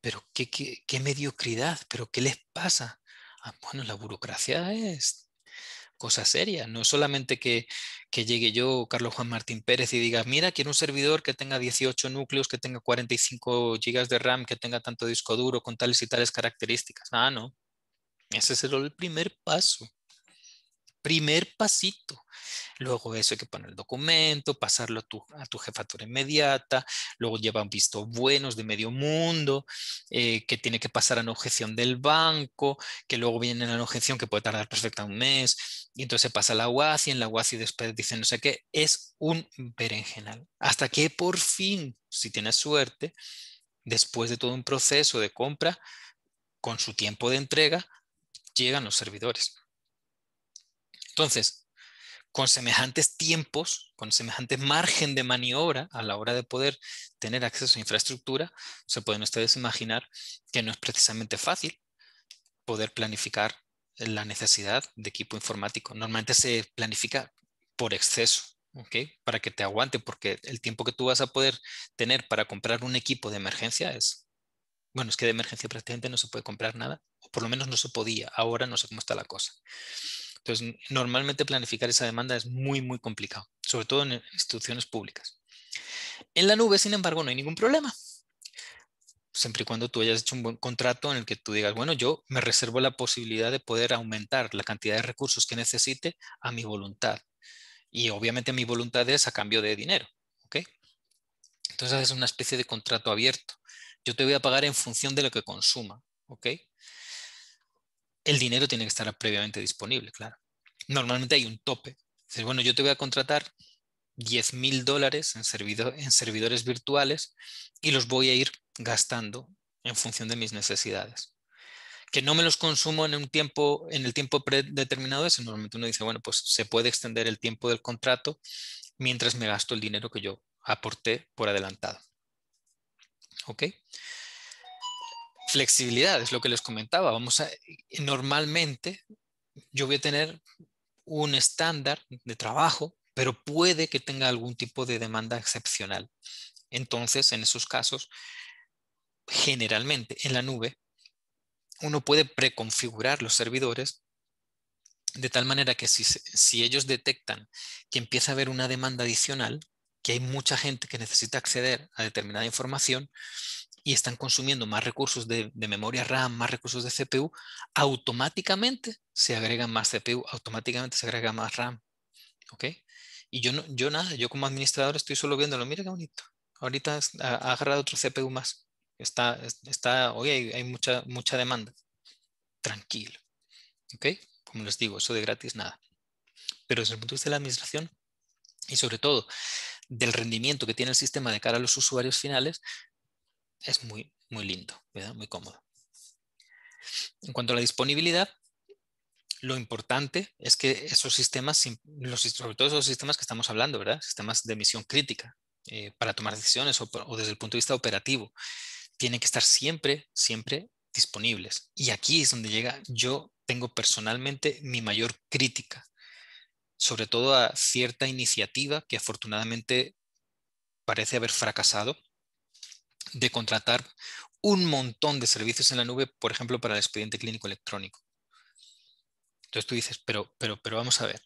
¿Pero qué, qué, mediocridad? ¿Pero qué les pasa? Ah, bueno, la burocracia es cosa seria. No solamente que, que, llegue yo, Carlos Juan Martín Pérez, y diga, mira, quiero un servidor que tenga 18 núcleos, que tenga 45 GB de RAM, que tenga tanto disco duro, con tales y tales características. Ah, no. Ese es el primer paso. Primer pasito luego eso hay que poner el documento, pasarlo a tu, a tu jefatura inmediata, luego llevan visto buenos de medio mundo, eh, que tiene que pasar a una objeción del banco, que luego viene una objeción que puede tardar perfectamente un mes, y entonces se pasa a la UACI, en la UACI después dicen no sé qué, es un berenjenal. Hasta que por fin, si tienes suerte, después de todo un proceso de compra, con su tiempo de entrega, llegan los servidores. Entonces, con semejantes tiempos, con semejante margen de maniobra a la hora de poder tener acceso a infraestructura, se pueden ustedes imaginar que no es precisamente fácil poder planificar la necesidad de equipo informático. Normalmente se planifica por exceso, ¿ok? Para que te aguante, porque el tiempo que tú vas a poder tener para comprar un equipo de emergencia es, bueno, es que de emergencia prácticamente no se puede comprar nada, o por lo menos no se podía, ahora no sé cómo está la cosa. Entonces, normalmente planificar esa demanda es muy, muy complicado, sobre todo en instituciones públicas. En la nube, sin embargo, no hay ningún problema. Siempre y cuando tú hayas hecho un buen contrato en el que tú digas, bueno, yo me reservo la posibilidad de poder aumentar la cantidad de recursos que necesite a mi voluntad. Y obviamente mi voluntad es a cambio de dinero. ¿ok? Entonces es una especie de contrato abierto. Yo te voy a pagar en función de lo que consuma. ¿ok? el dinero tiene que estar previamente disponible, claro. Normalmente hay un tope. Dices, bueno, yo te voy a contratar 10 mil dólares en, servidores virtuales y los voy a ir gastando en función de mis necesidades. Que no me los consumo en, un tiempo, en el tiempo predeterminado, Eso normalmente uno dice, bueno, pues se puede extender el tiempo del contrato mientras me gasto el dinero que yo aporté por adelantado. ¿Ok? Flexibilidad, es lo que les comentaba. Vamos a, normalmente yo voy a tener un estándar de trabajo, pero puede que tenga algún tipo de demanda excepcional. Entonces, en esos casos, generalmente en la nube, uno puede preconfigurar los servidores de tal manera que si, si, ellos detectan que empieza a haber una demanda adicional, que hay mucha gente que necesita acceder a determinada información, y están consumiendo más recursos de, memoria RAM, más recursos de CPU, automáticamente se agrega más CPU, automáticamente se agrega más RAM. ¿Ok? Y yo, no, yo nada, yo como administrador estoy solo viéndolo, mira qué bonito. Ahorita ha, agarrado otro CPU más. Está, está hoy hay, mucha, mucha demanda. Tranquilo. ¿Ok? Como les digo, eso de gratis nada. Pero desde el punto de vista de la administración y sobre todo del rendimiento que tiene el sistema de cara a los usuarios finales, es muy, muy lindo, ¿verdad? muy cómodo. En cuanto a la disponibilidad, lo importante es que esos sistemas, los, sobre todo esos sistemas que estamos hablando, ¿verdad? Sistemas de misión crítica eh, para tomar decisiones o, o, desde el punto de vista operativo, tienen que estar siempre, siempre disponibles. Y aquí es donde llega, yo tengo personalmente mi mayor crítica, sobre todo a cierta iniciativa que afortunadamente parece haber fracasado de contratar un montón de servicios en la nube, por ejemplo, para el expediente clínico electrónico. Entonces tú dices, pero, pero, pero vamos a ver,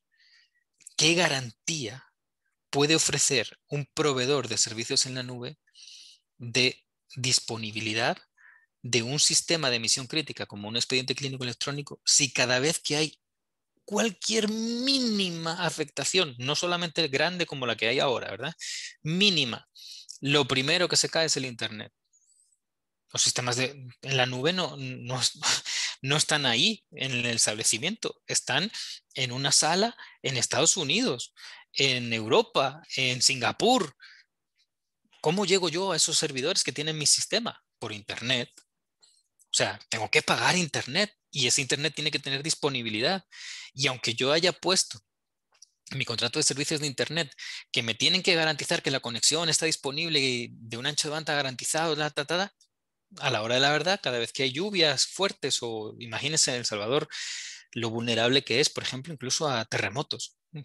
¿qué garantía puede ofrecer un proveedor de servicios en la nube de disponibilidad de un sistema de emisión crítica como un expediente clínico electrónico si cada vez que hay cualquier mínima afectación, no solamente grande como la que hay ahora, ¿verdad? Mínima lo primero que se cae es el Internet. Los sistemas de, en la nube no, no, no están ahí en el establecimiento, están en una sala en Estados Unidos, en Europa, en Singapur. ¿Cómo llego yo a esos servidores que tienen mi sistema? Por Internet. O sea, tengo que pagar Internet y ese Internet tiene que tener disponibilidad. Y aunque yo haya puesto mi contrato de servicios de Internet, que me tienen que garantizar que la conexión está disponible de un ancho de banda garantizado, la, a la hora de la verdad, cada vez que hay lluvias fuertes o imagínense en El Salvador lo vulnerable que es, por ejemplo, incluso a terremotos, mm,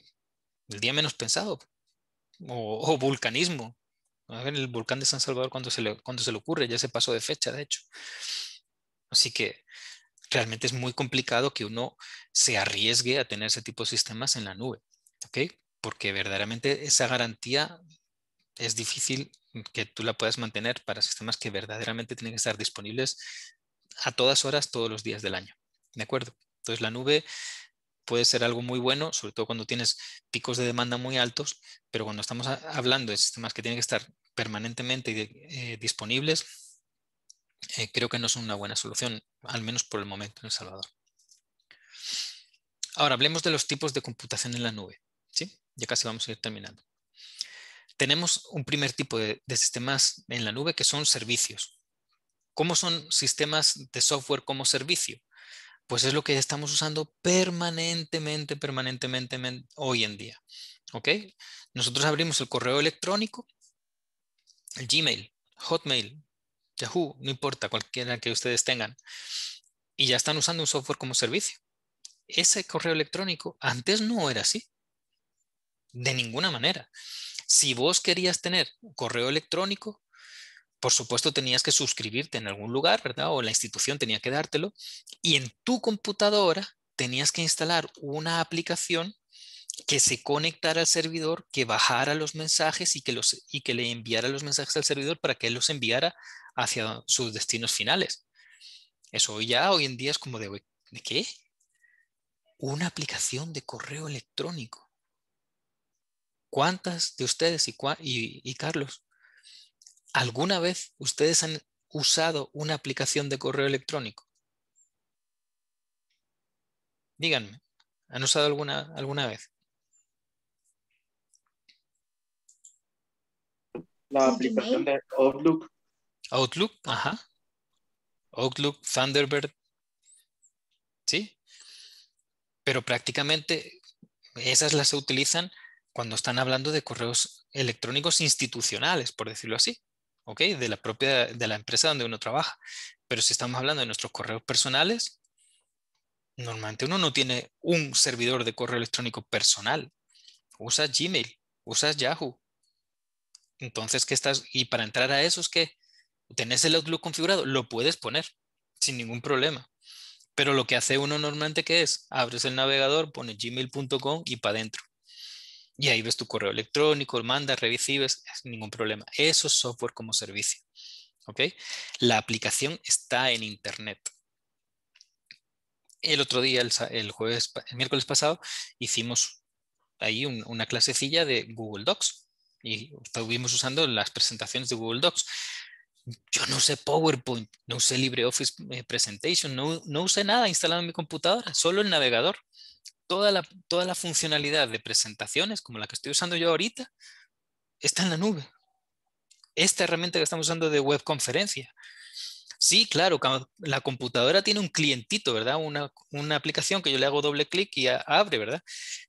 el día menos pensado, o, vulcanismo. A ver, el volcán de San Salvador cuando se, le, cuando se le ocurre, ya se pasó de fecha, de hecho. Así que realmente es muy complicado que uno se arriesgue a tener ese tipo de sistemas en la nube. Porque verdaderamente esa garantía es difícil que tú la puedas mantener para sistemas que verdaderamente tienen que estar disponibles a todas horas, todos los días del año, ¿de acuerdo? Entonces la nube puede ser algo muy bueno, sobre todo cuando tienes picos de demanda muy altos, pero cuando estamos hablando de sistemas que tienen que estar permanentemente eh, disponibles, eh, creo que no son una buena solución, al menos por el momento en El Salvador. Ahora hablemos de los tipos de computación en la nube. Ya casi vamos a ir terminando. Tenemos un primer tipo de, sistemas en la nube que son servicios. ¿Cómo son sistemas de software como servicio? Pues es lo que estamos usando permanentemente, permanentemente hoy en día. ¿Ok? Nosotros abrimos el correo electrónico, el Gmail, Hotmail, Yahoo, no importa, cualquiera que ustedes tengan, y ya están usando un software como servicio. Ese correo electrónico antes no era así. De ninguna manera. Si vos querías tener correo electrónico, por supuesto tenías que suscribirte en algún lugar, ¿verdad? O la institución tenía que dártelo. Y en tu computadora tenías que instalar una aplicación que se conectara al servidor, que bajara los mensajes y que, los, y que le enviara los mensajes al servidor para que él los enviara hacia sus destinos finales. Eso ya hoy en día es como de, ¿de qué? Una aplicación de correo electrónico. ¿Cuántas de ustedes y, Carlos, alguna vez ustedes han usado una aplicación de correo electrónico? Díganme, ¿han usado alguna, alguna vez? La aplicación ¿eh? de Outlook. Outlook, ajá. Outlook, Thunderbird. ¿Sí? Pero prácticamente esas las utilizan cuando están hablando de correos electrónicos institucionales, por decirlo así, ¿ok? De la propia, de la empresa donde uno trabaja. Pero si estamos hablando de nuestros correos personales, normalmente uno no tiene un servidor de correo electrónico personal. Usas Gmail, usas Yahoo. Entonces, ¿qué estás? Y para entrar a eso es que ¿Tenés el Outlook configurado? Lo puedes poner sin ningún problema. Pero lo que hace uno normalmente, ¿qué es? Abres el navegador, pones gmail.com y para adentro. Y ahí ves tu correo electrónico, mandas, recibes, ningún problema. Eso es software como servicio. ¿ok? La aplicación está en Internet. El otro día, el, jueves, el miércoles pasado, hicimos ahí una clasecilla de Google Docs y estuvimos usando las presentaciones de Google Docs. Yo no usé PowerPoint, no usé LibreOffice eh, Presentation, no, no usé nada instalado en mi computadora, solo el navegador toda la, funcionalidad de presentaciones, como la que estoy usando yo ahorita, está en la nube. Esta herramienta que estamos usando de web conferencia. Sí, claro, la computadora tiene un clientito, ¿verdad? Una, aplicación que yo le hago doble clic y abre, ¿verdad?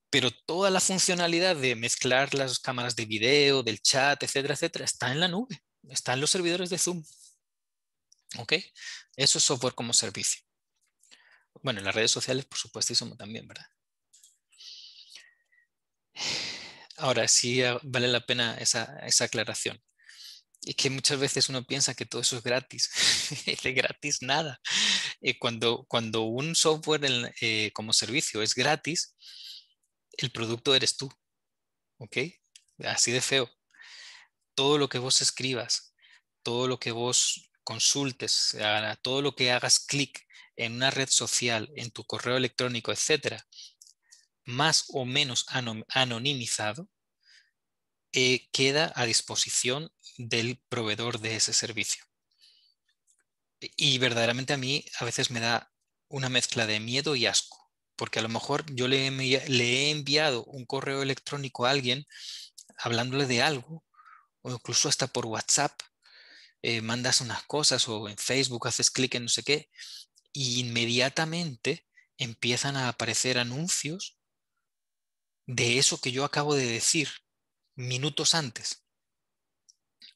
Pero toda la funcionalidad de mezclar las cámaras de video, del chat, etcétera, etcétera, está en la nube, está en los servidores de Zoom. ¿Ok? Eso es software como servicio. Bueno, en las redes sociales, por supuesto, somos también, ¿verdad? Ahora, sí ah, vale la pena esa, aclaración. Es que muchas veces uno piensa que todo eso es gratis. de gratis nada. Eh, cuando, un software eh, como servicio es gratis, el producto eres tú. ¿Ok? Así de feo. Todo lo que vos escribas, todo lo que vos consultes, ah, todo lo que hagas clic en una red social, en tu correo electrónico, etcétera, más o menos anonimizado, eh, queda a disposición del proveedor de ese servicio. Y verdaderamente a mí a veces me da una mezcla de miedo y asco, porque a lo mejor yo le, he enviado un correo electrónico a alguien hablándole de algo, o incluso hasta por WhatsApp, eh, mandas unas cosas o en Facebook haces clic en no sé qué, y inmediatamente empiezan a aparecer anuncios de eso que yo acabo de decir minutos antes,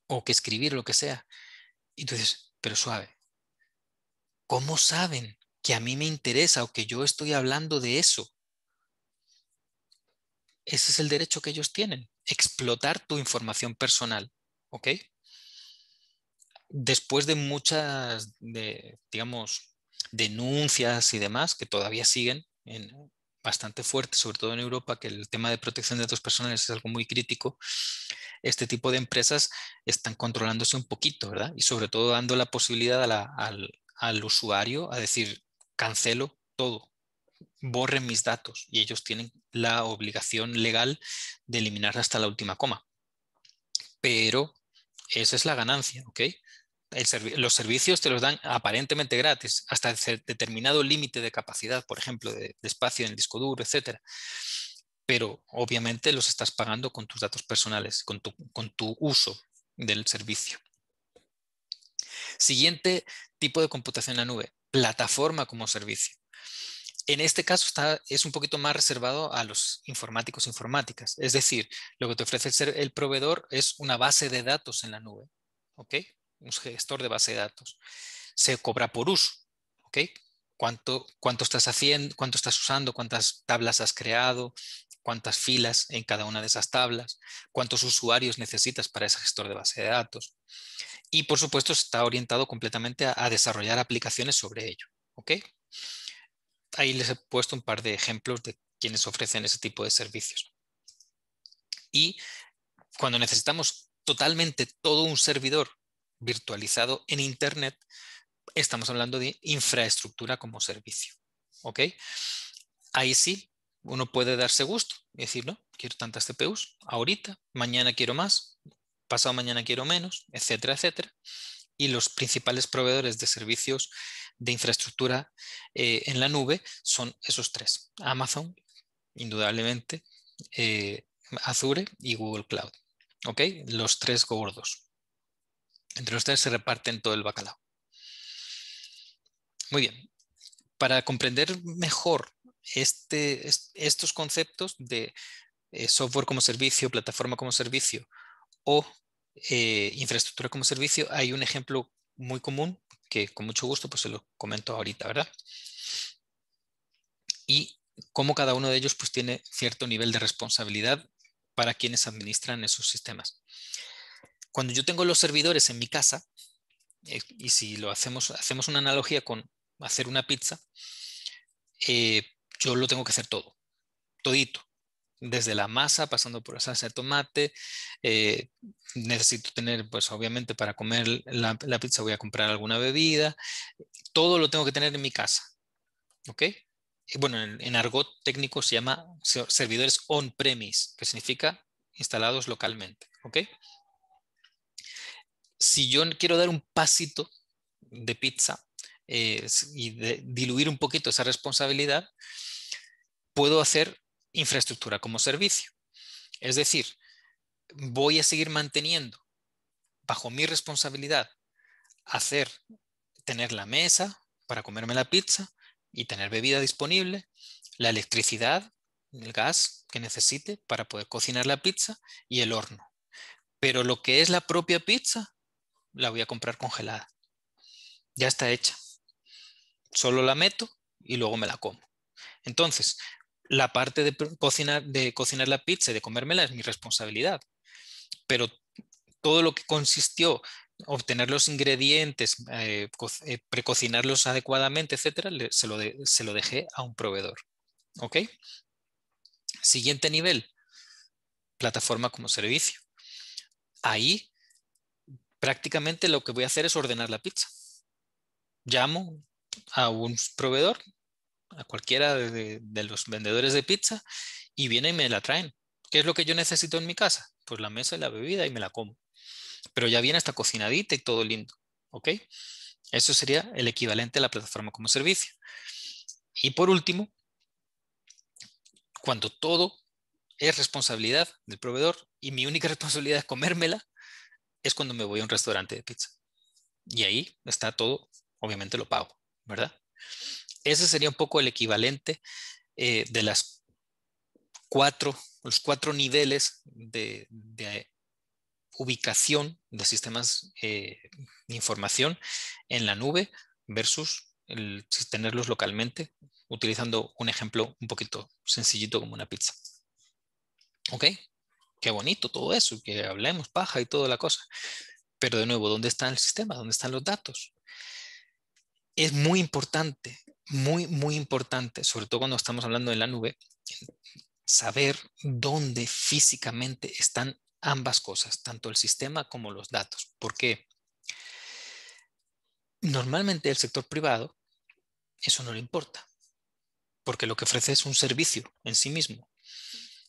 o que escribir lo que sea. Y tú dices, pero suave, ¿cómo saben que a mí me interesa o que yo estoy hablando de eso? Ese es el derecho que ellos tienen, explotar tu información personal, ¿ok? Después de muchas, de, digamos, denuncias y demás que todavía siguen en, bastante fuerte, sobre todo en Europa, que el tema de protección de datos personales es algo muy crítico, este tipo de empresas están controlándose un poquito, ¿verdad? Y sobre todo dando la posibilidad al, al usuario a decir, cancelo todo, borren mis datos y ellos tienen la obligación legal de eliminar hasta la última coma. Pero esa es la ganancia, ¿ok? los servicios te los dan aparentemente gratis, hasta determinado límite de capacidad, por ejemplo, de, espacio en el disco duro, etc. Pero obviamente los estás pagando con tus datos personales, con tu, uso del servicio. Siguiente tipo de computación en la nube, plataforma como servicio. En este caso está, es un poquito más reservado a los informáticos e informáticas. Es decir, lo que te ofrece el, el proveedor es una base de datos en la nube. ¿Ok? un gestor de base de datos. Se cobra por uso, ¿ok? ¿Cuánto, cuánto estás haciendo, cuánto estás usando, cuántas tablas has creado, cuántas filas en cada una de esas tablas, cuántos usuarios necesitas para ese gestor de base de datos. Y por supuesto está orientado completamente a, desarrollar aplicaciones sobre ello. ¿ok? Ahí les he puesto un par de ejemplos de quienes ofrecen ese tipo de servicios. Y cuando necesitamos totalmente todo un servidor virtualizado en Internet, estamos hablando de infraestructura como servicio. ¿Ok? Ahí sí, uno puede darse gusto y decir, no, quiero tantas CPUs ahorita, mañana quiero más, pasado mañana quiero menos, etcétera, etcétera. Y los principales proveedores de servicios de infraestructura eh, en la nube son esos tres. Amazon, indudablemente, eh, Azure y Google Cloud. ¿Ok? Los tres gordos. Entre los se reparten todo el bacalao. Muy bien. Para comprender mejor este, estos conceptos de eh, software como servicio, plataforma como servicio o eh, infraestructura como servicio, hay un ejemplo muy común que con mucho gusto pues se lo comento ahorita, ¿verdad? Y cómo cada uno de ellos pues tiene cierto nivel de responsabilidad para quienes administran esos sistemas. Cuando yo tengo los servidores en mi casa, eh, y si lo hacemos, hacemos una analogía con hacer una pizza, eh, yo lo tengo que hacer todo, todito. Desde la masa, pasando por la salsa de tomate, eh, necesito tener, pues obviamente para comer la, pizza voy a comprar alguna bebida, todo lo tengo que tener en mi casa. ¿Ok? bueno, en, en, argot técnico se llama servidores on-premise, que significa instalados localmente. ¿ok? si yo quiero dar un pasito de pizza eh, y diluir un poquito esa responsabilidad, puedo hacer infraestructura como servicio. Es decir, voy a seguir manteniendo bajo mi responsabilidad hacer, tener la mesa para comerme la pizza y tener bebida disponible, la electricidad, el gas que necesite para poder cocinar la pizza y el horno. Pero lo que es la propia pizza la voy a comprar congelada. Ya está hecha. Solo la meto y luego me la como. Entonces, la parte de cocinar, de cocinar la pizza y de comérmela es mi responsabilidad. Pero todo lo que consistió obtener los ingredientes, eh, eh, precocinarlos adecuadamente, etcétera, se, lo se lo dejé a un proveedor. ¿Ok? Siguiente nivel, plataforma como servicio. Ahí prácticamente lo que voy a hacer es ordenar la pizza. Llamo a un proveedor, a cualquiera de, los vendedores de pizza, y viene y me la traen. ¿Qué es lo que yo necesito en mi casa? Pues la mesa y la bebida y me la como. Pero ya viene hasta cocinadita y todo lindo. ¿Ok? Eso sería el equivalente a la plataforma como servicio. Y por último, cuando todo es responsabilidad del proveedor y mi única responsabilidad es comérmela, es cuando me voy a un restaurante de pizza. Y ahí está todo, obviamente lo pago, ¿verdad? Ese sería un poco el equivalente eh, de cuatro, los cuatro niveles de, ubicación de sistemas eh, de información en la nube versus el, tenerlos localmente, utilizando un ejemplo un poquito sencillito como una pizza. ¿Ok? qué bonito todo eso, que hablemos paja y toda la cosa. Pero de nuevo, ¿dónde está el sistema? ¿Dónde están los datos? Es muy importante, muy, muy importante, sobre todo cuando estamos hablando de la nube, saber dónde físicamente están ambas cosas, tanto el sistema como los datos. Porque normalmente el sector privado eso no le importa, porque lo que ofrece es un servicio en sí mismo.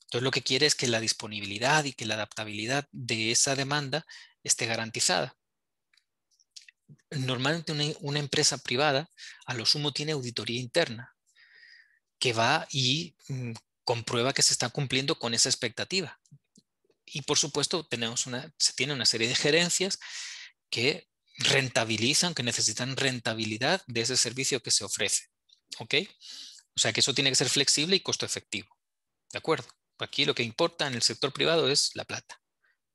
Entonces lo que quiere es que la disponibilidad y que la adaptabilidad de esa demanda esté garantizada. Normalmente una, empresa privada a lo sumo tiene auditoría interna que va y mm, comprueba que se está cumpliendo con esa expectativa. Y por supuesto tenemos se tiene una serie de gerencias que rentabilizan, que necesitan rentabilidad de ese servicio que se ofrece. ¿Ok? O sea que eso tiene que ser flexible y costo efectivo. ¿De acuerdo? Aquí lo que importa en el sector privado es la plata,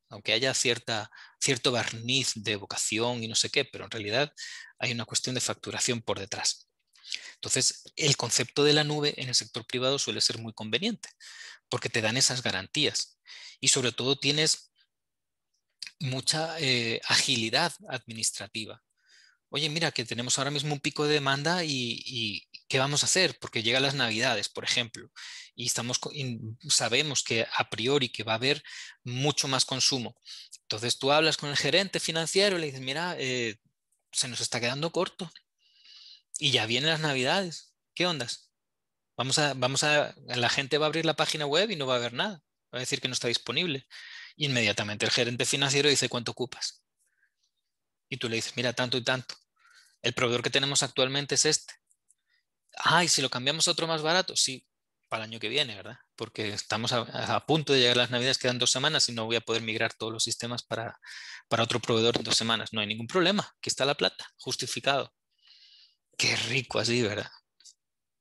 aunque haya cierta, cierto barniz de vocación y no sé qué, pero en realidad hay una cuestión de facturación por detrás. Entonces, el concepto de la nube en el sector privado suele ser muy conveniente, porque te dan esas garantías y sobre todo tienes mucha eh, agilidad administrativa. Oye, mira que tenemos ahora mismo un pico de demanda y, ¿qué vamos a hacer? Porque llegan las navidades, por ejemplo, y estamos, sabemos que a priori que va a haber mucho más consumo. Entonces tú hablas con el gerente financiero y le dices, mira, eh, se nos está quedando corto. Y ya vienen las navidades. ¿Qué ondas? Vamos a, vamos a, la gente va a abrir la página web y no va a haber nada. Va a decir que no está disponible. Inmediatamente el gerente financiero dice, ¿cuánto ocupas? Y tú le dices, mira, tanto y tanto. El proveedor que tenemos actualmente es este Ay, ah, si lo cambiamos a otro más barato, sí, para el año que viene, ¿verdad? Porque estamos a, punto de llegar las navidades, quedan dos semanas y no voy a poder migrar todos los sistemas para, otro proveedor en dos semanas. No hay ningún problema, aquí está la plata, justificado. Qué rico así, ¿verdad?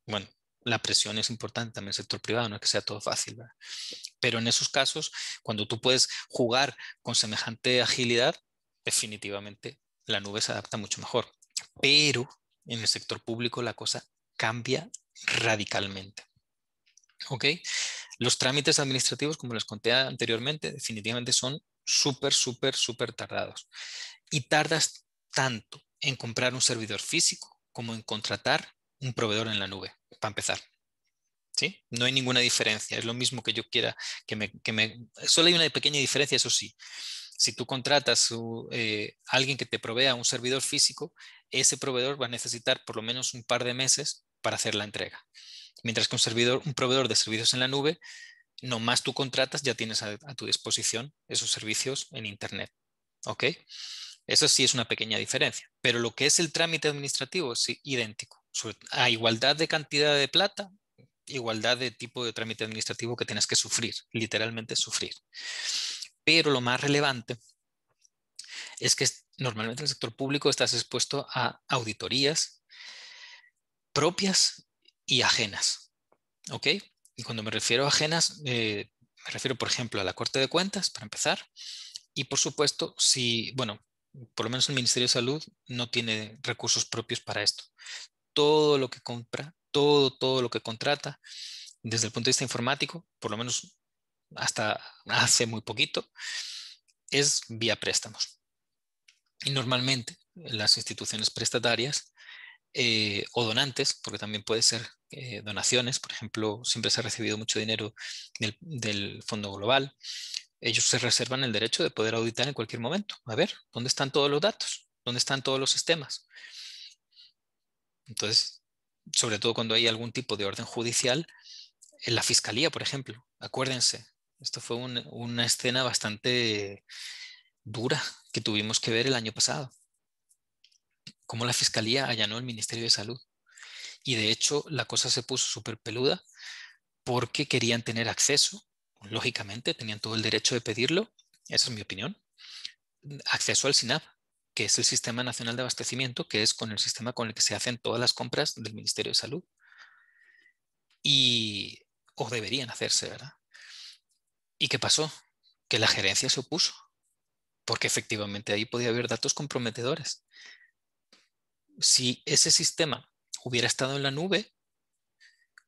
Bueno, la presión es importante también en el sector privado, no es que sea todo fácil, ¿verdad? Pero en esos casos, cuando tú puedes jugar con semejante agilidad, definitivamente la nube se adapta mucho mejor. Pero en el sector público la cosa cambia radicalmente. ¿Ok? Los trámites administrativos, como les conté anteriormente, definitivamente son súper, súper, súper tardados. Y tardas tanto en comprar un servidor físico como en contratar un proveedor en la nube, para empezar. ¿Sí? No hay ninguna diferencia, es lo mismo que yo quiera que me, que Solo hay una pequeña diferencia, eso sí. Si tú contratas a uh, eh, alguien que te provea un servidor físico, ese proveedor va a necesitar por lo menos un par de meses para hacer la entrega. Mientras que un, servidor, un proveedor de servicios en la nube, nomás tú contratas, ya tienes a, tu disposición esos servicios en Internet. ¿Ok? Eso sí es una pequeña diferencia, pero lo que es el trámite administrativo es idéntico. A igualdad de cantidad de plata, igualdad de tipo de trámite administrativo que tienes que sufrir, literalmente sufrir. Pero lo más relevante es que normalmente en el sector público estás expuesto a auditorías, propias y ajenas. ¿Ok? Y cuando me refiero a ajenas, eh, me refiero, por ejemplo, a la Corte de Cuentas, para empezar. Y, por supuesto, si, bueno, por lo menos el Ministerio de Salud no tiene recursos propios para esto. Todo lo que compra, todo, todo lo que contrata, desde el punto de vista informático, por lo menos hasta hace muy poquito, es vía préstamos. Y normalmente las instituciones prestatarias eh, o donantes, porque también puede ser eh, donaciones, por ejemplo, siempre se ha recibido mucho dinero del, Fondo Global, ellos se reservan el derecho de poder auditar en cualquier momento. A ver, ¿dónde están todos los datos? ¿Dónde están todos los sistemas? Entonces, sobre todo cuando hay algún tipo de orden judicial, en la fiscalía, por ejemplo, acuérdense, esto fue una escena bastante dura que tuvimos que ver el año pasado cómo la Fiscalía allanó el Ministerio de Salud. Y de hecho la cosa se puso súper peluda porque querían tener acceso, lógicamente, tenían todo el derecho de pedirlo, esa es mi opinión, acceso al SINAP, que es el Sistema Nacional de Abastecimiento, que es con el sistema con el que se hacen todas las compras del Ministerio de Salud. Y, o deberían hacerse, ¿verdad? ¿Y qué pasó? Que la gerencia se opuso, porque efectivamente ahí podía haber datos comprometedores si ese sistema hubiera estado en la nube,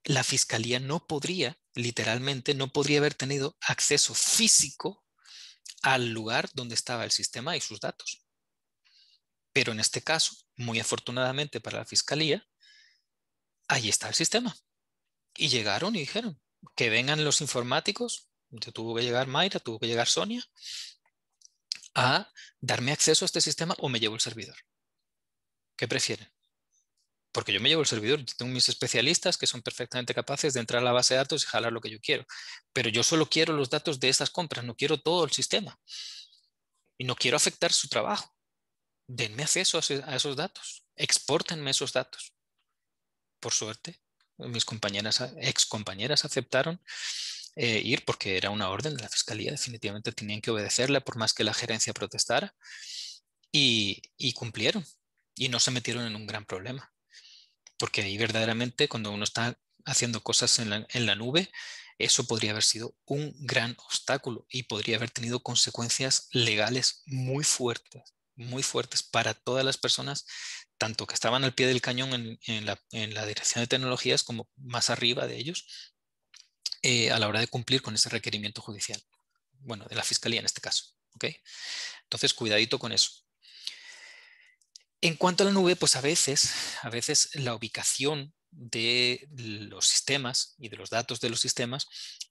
la fiscalía no podría, literalmente, no podría haber tenido acceso físico al lugar donde estaba el sistema y sus datos. Pero en este caso, muy afortunadamente para la fiscalía, ahí está el sistema. Y llegaron y dijeron, que vengan los informáticos, tuvo que llegar Mayra, tuvo que llegar Sonia, a darme acceso a este sistema o me llevo el servidor. ¿Qué prefieren? Porque yo me llevo el servidor, tengo mis especialistas que son perfectamente capaces de entrar a la base de datos y jalar lo que yo quiero. Pero yo solo quiero los datos de esas compras, no quiero todo el sistema. Y no quiero afectar su trabajo. Denme acceso a esos datos, exportenme esos datos. Por suerte, mis compañeras, ex compañeras aceptaron eh, ir porque era una orden de la fiscalía, definitivamente tenían que obedecerla por más que la gerencia protestara y cumplieron y no se metieron en un gran problema. Porque ahí verdaderamente cuando uno está haciendo cosas en la, nube, eso podría haber sido un gran obstáculo y podría haber tenido consecuencias legales muy fuertes, muy fuertes para todas las personas, tanto que estaban al pie del cañón en, la, dirección de tecnologías como más arriba de ellos, eh, a la hora de cumplir con ese requerimiento judicial. Bueno, de la fiscalía en este caso. Entonces, cuidadito con eso. En cuanto a la nube, pues a veces, a veces la ubicación de los sistemas y de los datos de los sistemas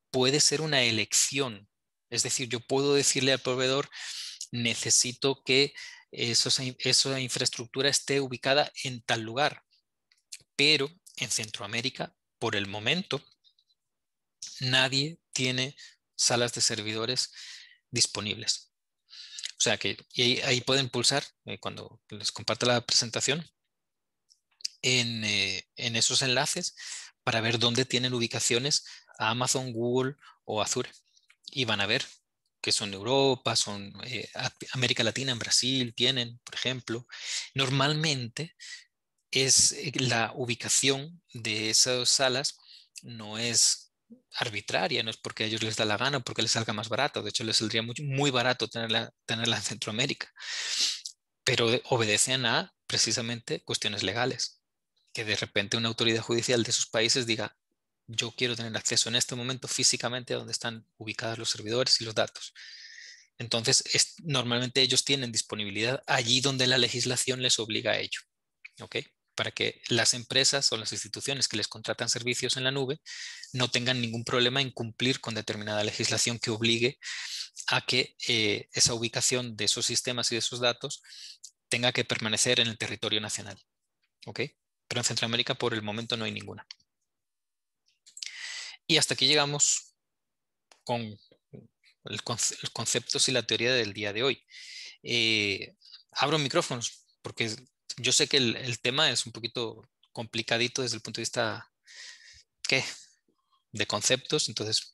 puede ser una elección. Es decir, yo puedo decirle al proveedor, necesito que esa infraestructura esté ubicada en tal lugar. Pero en Centroamérica, por el momento, nadie tiene salas de servidores disponibles. O sea que ahí, pueden pulsar eh, cuando les comparta la presentación eh, en, esos enlaces para ver dónde tienen ubicaciones a Amazon, Google o Azure. Y van a ver que son Europa, son eh, América Latina, en Brasil tienen, por ejemplo. Normalmente es la ubicación de esas salas no es arbitraria, no es porque a ellos les da la gana, porque les salga más barato, de hecho les saldría muy, muy barato tenerla, tenerla en Centroamérica, pero obedecen a precisamente cuestiones legales, que de repente una autoridad judicial de sus países diga, yo quiero tener acceso en este momento físicamente a donde están ubicados los servidores y los datos. Entonces, normalmente ellos tienen disponibilidad allí donde la legislación les obliga a ello. ¿okay? para que las empresas o las instituciones que les contratan servicios en la nube no tengan ningún problema en cumplir con determinada legislación que obligue a que eh, esa ubicación de esos sistemas y de esos datos tenga que permanecer en el territorio nacional. ¿Ok? Pero en Centroamérica por el momento no hay ninguna. Y hasta aquí llegamos con los conceptos y la teoría del día de hoy. Eh, abro micrófonos porque yo sé que el, tema es un poquito complicadito desde el punto de vista, De conceptos. Entonces,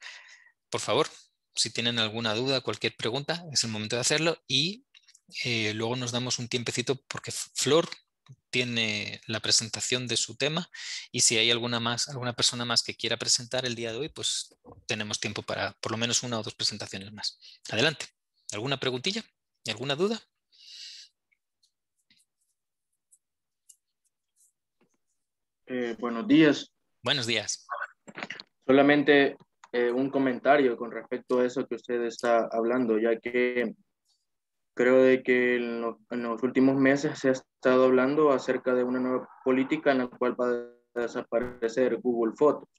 por favor, si tienen alguna duda, cualquier pregunta, es el momento de hacerlo y eh, luego nos damos un tiempecito porque Flor tiene la presentación de su tema y si hay alguna más alguna persona más que quiera presentar el día de hoy pues tenemos tiempo para por lo menos una o dos presentaciones más adelante alguna preguntilla alguna duda Eh, buenos días. Buenos días. Solamente eh, un comentario con respecto a eso que usted está hablando, ya que creo de que en, los últimos meses se ha estado hablando acerca de una nueva política en la cual va a desaparecer Google Fotos.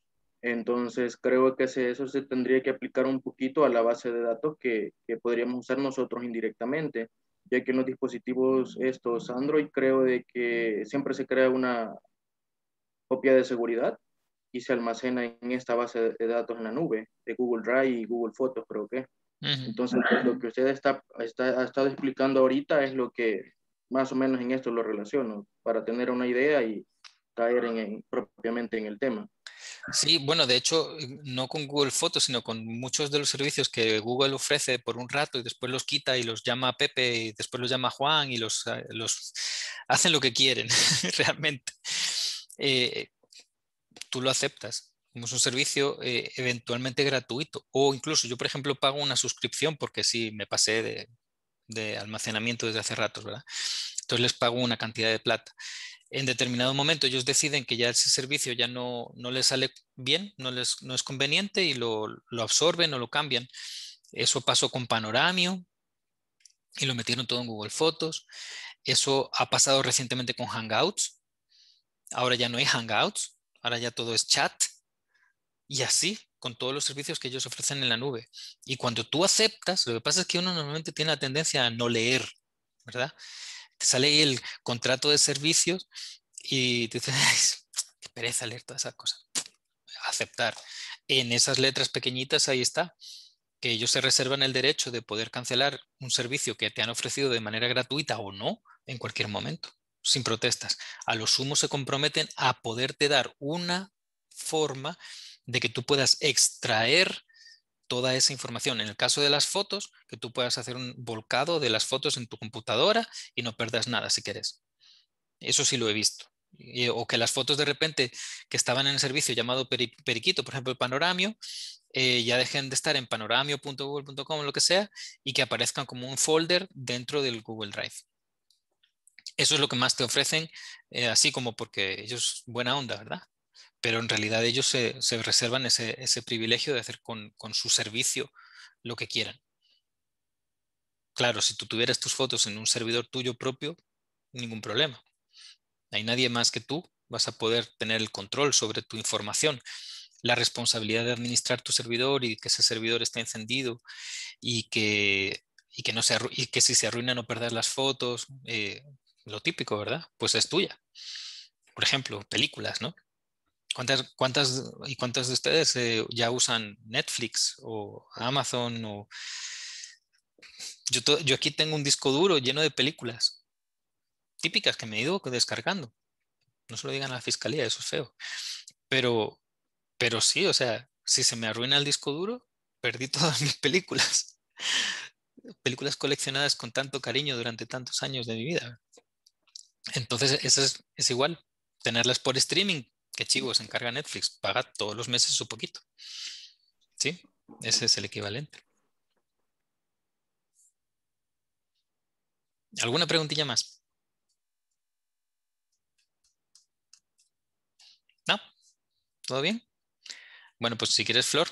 Entonces, creo que eso se tendría que aplicar un poquito a la base de datos que, que, podríamos usar nosotros indirectamente, ya que en los dispositivos estos Android creo de que siempre se crea una, copia de seguridad y se almacena en esta base de datos en la nube, de Google Drive y Google Fotos, creo que. Entonces, lo que usted está, ha estado explicando ahorita es lo que más o menos en esto lo relaciono, para tener una idea y caer en, propiamente en el tema. Sí, bueno, de hecho, no con Google Fotos, sino con muchos de los servicios que Google ofrece por un rato y después los quita y los llama Pepe y después los llama Juan y los hacen lo que quieren realmente. Eh, tú lo aceptas. Como es un servicio eh, eventualmente gratuito. O incluso yo, por ejemplo, pago una suscripción porque sí, me pasé de, almacenamiento desde hace rato, ¿verdad? Entonces les pago una cantidad de plata. En determinado momento ellos deciden que ya ese servicio ya no, no les sale bien, no, les, no es conveniente y lo, lo absorben o lo cambian. Eso pasó con Panoramio y lo metieron todo en Google Fotos. Eso ha pasado recientemente con Hangouts, Ahora ya no hay Hangouts, ahora ya todo es chat y así con todos los servicios que ellos ofrecen en la nube. Y cuando tú aceptas, lo que pasa es que uno normalmente tiene la tendencia a no leer, ¿verdad? Te sale ahí el contrato de servicios y te dices, pereza leer todas esas cosas. Aceptar. En esas letras pequeñitas ahí está, que ellos se reservan el derecho de poder cancelar un servicio que te han ofrecido de manera gratuita o no en cualquier momento sin protestas. A lo sumo se comprometen a poderte dar una forma de que tú puedas extraer toda esa información. En el caso de las fotos, que tú puedas hacer un volcado de las fotos en tu computadora y no perdas nada si quieres. Eso sí lo he visto. O que las fotos de repente que estaban en el servicio llamado Periquito, por ejemplo, el Panoramio, eh, ya dejen de estar en panoramio.google.com o lo que sea y que aparezcan como un folder dentro del Google Drive. Eso es lo que más te ofrecen, eh, así como porque ellos, buena onda, ¿verdad? Pero en realidad ellos se, reservan ese, privilegio de hacer con, su servicio lo que quieran. Claro, si tú tuvieras tus fotos en un servidor tuyo propio, ningún problema. Hay nadie más que tú, vas a poder tener el control sobre tu información. La responsabilidad de administrar tu servidor y que ese servidor esté encendido y que, que, no se que si se arruina no perder las fotos, eh, lo típico, ¿verdad? Pues es tuya. Por ejemplo, películas, ¿no? ¿Cuántas, cuántas y cuántas de ustedes eh, ya usan Netflix o Amazon Yo, yo aquí tengo un disco duro lleno de películas típicas que me he ido descargando. No se lo digan a la fiscalía, eso es feo. Pero, pero sí, o sea, si se me arruina el disco duro, perdí todas mis películas. películas coleccionadas con tanto cariño durante tantos años de mi vida. Entonces, eso es, igual, tenerlas por streaming, que chivo, se encarga Netflix, paga todos los meses su poquito. ¿Sí? Ese es el equivalente. ¿Alguna preguntilla más? ¿No? ¿Todo bien? Bueno, pues si quieres, Flor,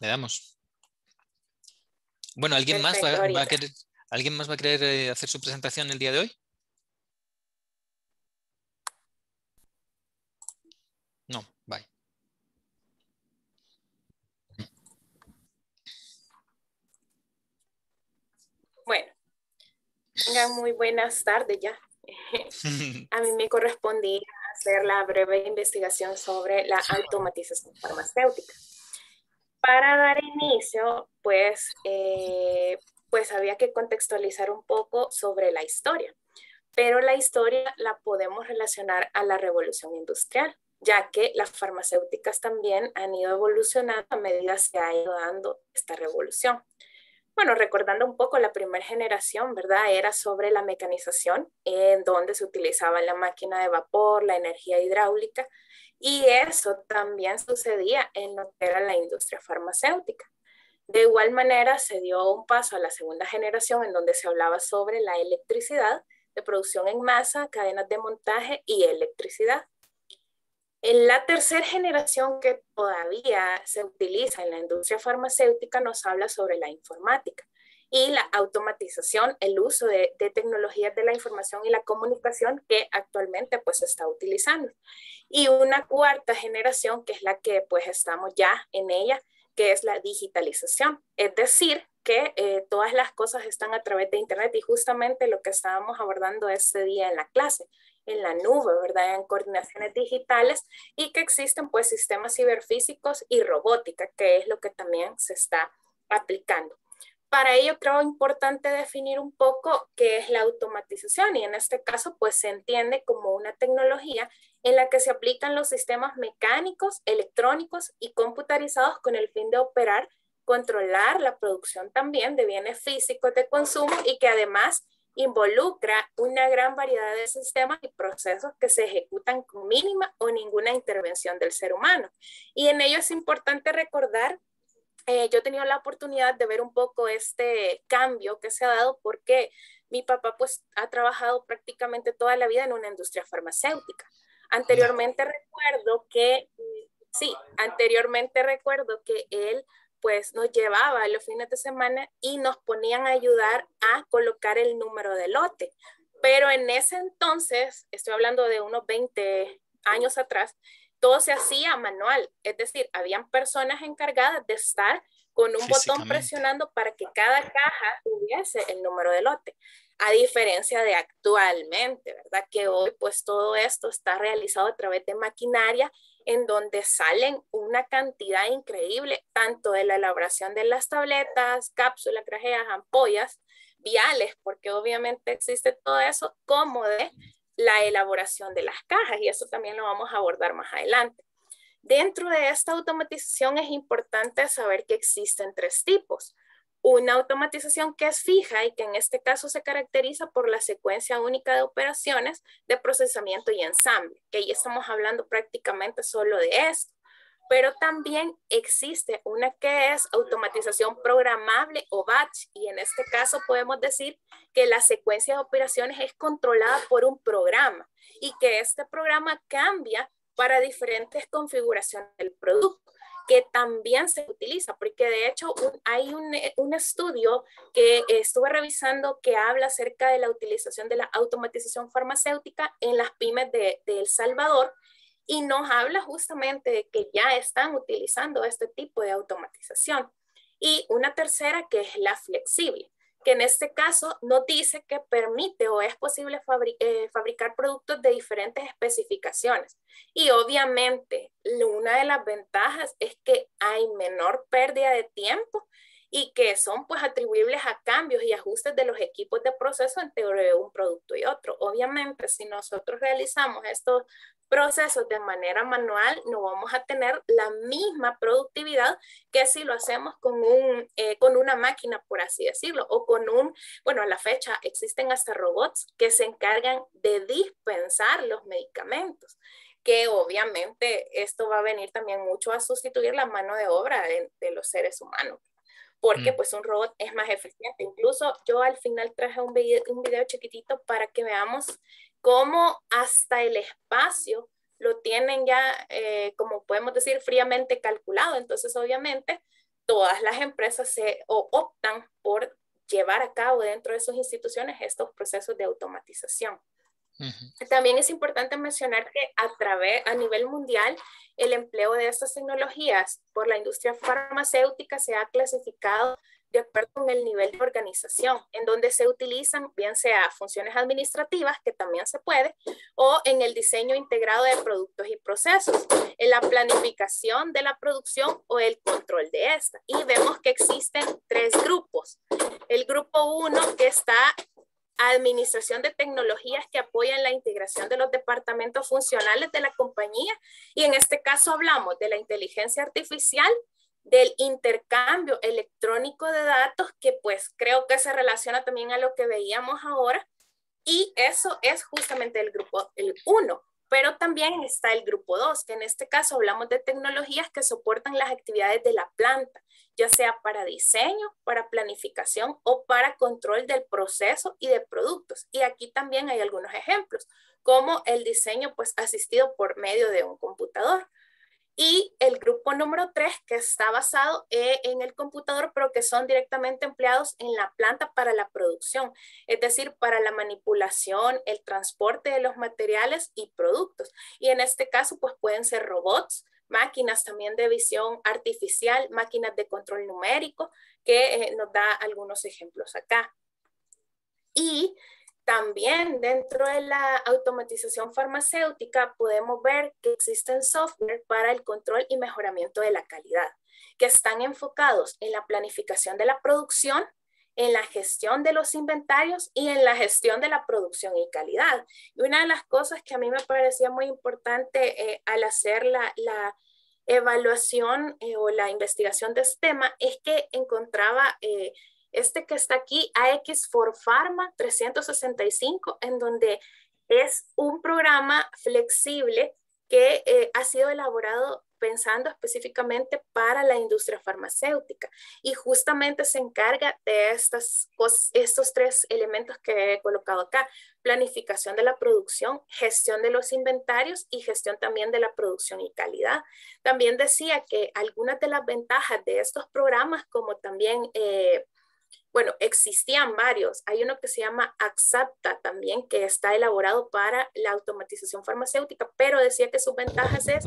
le damos. Bueno, ¿alguien más a querer, ¿alguien más va a querer eh, hacer su presentación el día de hoy? muy buenas tardes ya. A mí me correspondía hacer la breve investigación sobre la automatización farmacéutica. Para dar inicio, pues, eh, pues había que contextualizar un poco sobre la historia, pero la historia la podemos relacionar a la revolución industrial, ya que las farmacéuticas también han ido evolucionando a medida que se ha ido dando esta revolución bueno, recordando un poco la primera generación, ¿verdad? Era sobre la mecanización, en donde se utilizaba la máquina de vapor, la energía hidráulica, y eso también sucedía en lo que era la industria farmacéutica. De igual manera, se dio un paso a la segunda generación, en donde se hablaba sobre la electricidad de producción en masa, cadenas de montaje y electricidad. En la tercera generación que todavía se utiliza en la industria farmacéutica nos habla sobre la informática y la automatización, el uso de, tecnologías de la información y la comunicación que actualmente pues se está utilizando. Y una cuarta generación que es la que pues estamos ya en ella, que es la digitalización. Es decir, que eh, todas las cosas están a través de Internet y justamente lo que estábamos abordando este día en la clase, en la nube, ¿verdad? En coordinaciones digitales y que existen pues sistemas ciberfísicos y robótica, que es lo que también se está aplicando. Para ello creo importante definir un poco qué es la automatización y en este caso pues se entiende como una tecnología en la que se aplican los sistemas mecánicos, electrónicos y computarizados con el fin de operar, controlar la producción también de bienes físicos de consumo y que además involucra una gran variedad de sistemas y procesos que se ejecutan con mínima o ninguna intervención del ser humano. Y en ello es importante recordar, eh, yo he tenido la oportunidad de ver un poco este cambio que se ha dado porque mi papá pues ha trabajado prácticamente toda la vida en una industria farmacéutica. Anteriormente recuerdo que, sí, anteriormente recuerdo que él pues nos llevaba los fines de semana y nos ponían a ayudar a colocar el número de lote. Pero en ese entonces, estoy hablando de unos 20 años atrás, todo se hacía manual, es decir, habían personas encargadas de estar con un botón presionando para que cada caja tuviese el número de lote, a diferencia de actualmente, ¿verdad? Que hoy pues todo esto está realizado a través de maquinaria en donde salen una cantidad increíble, tanto de la elaboración de las tabletas, cápsulas, trajeas, ampollas, viales, porque obviamente existe todo eso, como de la elaboración de las cajas, y eso también lo vamos a abordar más adelante. Dentro de esta automatización es importante saber que existen tres tipos una automatización que es fija y que en este caso se caracteriza por la secuencia única de operaciones de procesamiento y ensamble, que ahí estamos hablando prácticamente solo de esto. Pero también existe una que es automatización programable o batch, y en este caso podemos decir que la secuencia de operaciones es controlada por un programa y que este programa cambia para diferentes configuraciones del producto que también se utiliza, porque de hecho hay eh, un, estudio que estuve revisando que habla acerca de la utilización de la automatización farmacéutica en las pymes de, de El Salvador y nos habla justamente de que ya están utilizando este tipo de automatización. Y una tercera que es la flexible que en este caso nos dice que permite o es posible eh, fabricar productos de diferentes especificaciones. Y obviamente una de las ventajas es que hay menor pérdida de tiempo y que son pues atribuibles a cambios y ajustes de los equipos de proceso entre un producto y otro. Obviamente, si nosotros realizamos estos procesos de manera manual, no vamos a tener la misma productividad que si lo hacemos con, un, eh, con una máquina, por así decirlo, o con un, bueno, a la fecha existen hasta robots que se encargan de dispensar los medicamentos que obviamente esto va a venir también mucho a sustituir la mano de obra de, los seres humanos, porque mm. pues un robot es más eficiente. Incluso yo al final traje un video chiquitito para que veamos cómo hasta el espacio lo tienen ya, eh, como podemos decir, fríamente calculado. Entonces, obviamente, todas las empresas se, optan por llevar a cabo dentro de sus instituciones estos procesos de automatización. También es importante mencionar que a través, a nivel mundial, el empleo de estas tecnologías por la industria farmacéutica se ha clasificado de acuerdo con el nivel de organización, en donde se utilizan, bien sea funciones administrativas, que también se puede, o en el diseño integrado de productos y procesos, en la planificación de la producción o el control de esta. Y vemos que existen tres grupos. El grupo uno que está administración de tecnologías que apoyan la integración de los departamentos funcionales de la compañía. Y en este caso hablamos de la inteligencia artificial, del intercambio electrónico de datos, que pues creo que se relaciona también a lo que veíamos ahora, y eso es justamente el grupo 1, pero también está el grupo 2, que en este caso hablamos de tecnologías que soportan las actividades de la planta, ya sea para diseño, para planificación o para control del proceso y de productos. Y aquí también hay algunos ejemplos, como el diseño pues asistido por medio de un computador y el grupo número tres, que está basado eh, en el computador, pero que son directamente empleados en la planta para la producción, es decir, para la manipulación, el transporte de los materiales y productos. Y en este caso, pues pueden ser robots, máquinas también de visión artificial, máquinas de control numérico, que eh, nos da algunos ejemplos acá. Y también dentro de la automatización farmacéutica podemos ver que existen software para el control y mejoramiento de la calidad, que están enfocados en la planificación de la producción, en la gestión de los inventarios y en la gestión de la producción y calidad. Y una de las cosas que a mí me parecía muy importante eh, al hacer la, evaluación eh, o la investigación de este tema es que encontraba eh, este que está aquí, AX for Pharma 365, en donde es un programa flexible que eh, ha sido elaborado pensando específicamente para la industria farmacéutica y justamente se encarga de estas estos tres elementos que he colocado acá, planificación de la producción, gestión de los inventarios y gestión también de la producción y calidad. También decía que algunas de las ventajas de estos programas, como también... Eh, bueno, existían varios. Hay uno que se llama Axapta también, que está elaborado para la automatización farmacéutica, pero decía que sus ventajas es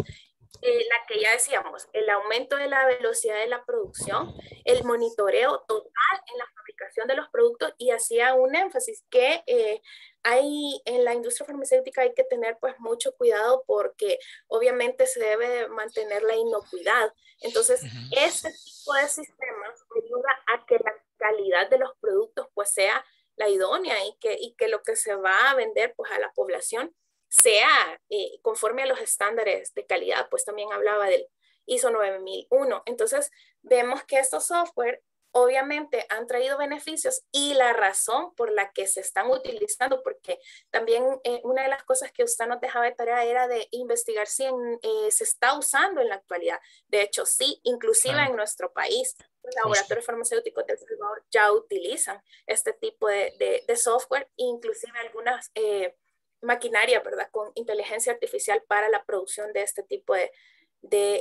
eh, la que ya decíamos, el aumento de la velocidad de la producción, el monitoreo total en la fabricación de los productos y hacía un énfasis que eh, hay en la industria farmacéutica hay que tener pues mucho cuidado porque obviamente se debe mantener la inocuidad. Entonces, ese este tipo de sistemas ayuda a que la calidad de los productos pues sea la idónea y que, y que lo que se va a vender pues a la población sea eh, conforme a los estándares de calidad, pues también hablaba del ISO 9001. Entonces, vemos que estos software obviamente han traído beneficios y la razón por la que se están utilizando, porque también eh, una de las cosas que usted nos dejaba de tarea era de investigar si eh, se está usando en la actualidad. De hecho, sí, inclusive en nuestro país pues, los pues, laboratorios farmacéuticos del Salvador ya utilizan este tipo de, software, inclusive algunas eh, maquinarias, ¿verdad? Con inteligencia artificial para la producción de este tipo de,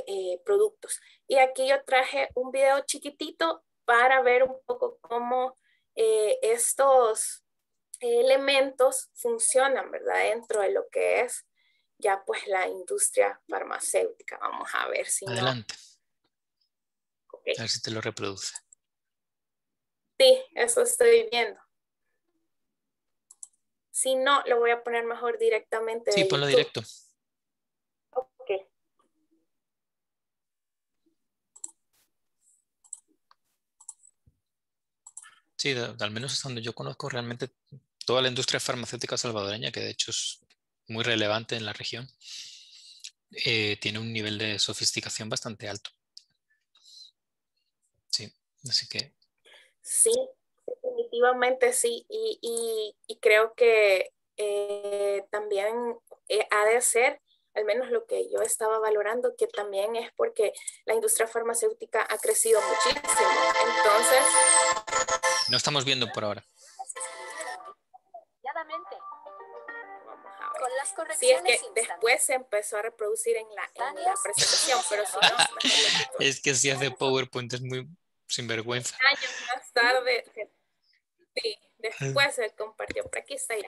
eh, productos. Y aquí yo traje un video chiquitito para ver un poco cómo eh, estos elementos funcionan, ¿verdad? Dentro de lo que es ya pues la industria farmacéutica. Vamos a ver si... Adelante. A ver si te lo reproduce. Sí, eso estoy viendo. Si no, lo voy a poner mejor directamente. Sí, ponlo directo. Ok. Sí, al menos es donde yo conozco realmente toda la industria farmacéutica salvadoreña, que de hecho es muy relevante en la región, eh, tiene un nivel de sofisticación bastante alto. Así que. Sí, definitivamente sí. Y, creo que eh, también eh, ha de ser, al menos lo que yo estaba valorando, que también es porque la industria farmacéutica ha crecido muchísimo. Entonces. No estamos viendo por ahora. sí, es que después se empezó a reproducir en la, presentación, pero si es que si hace PowerPoint es muy, sinvergüenza vergüenza. Años más tarde, sí, después se compartió, pero aquí está ya.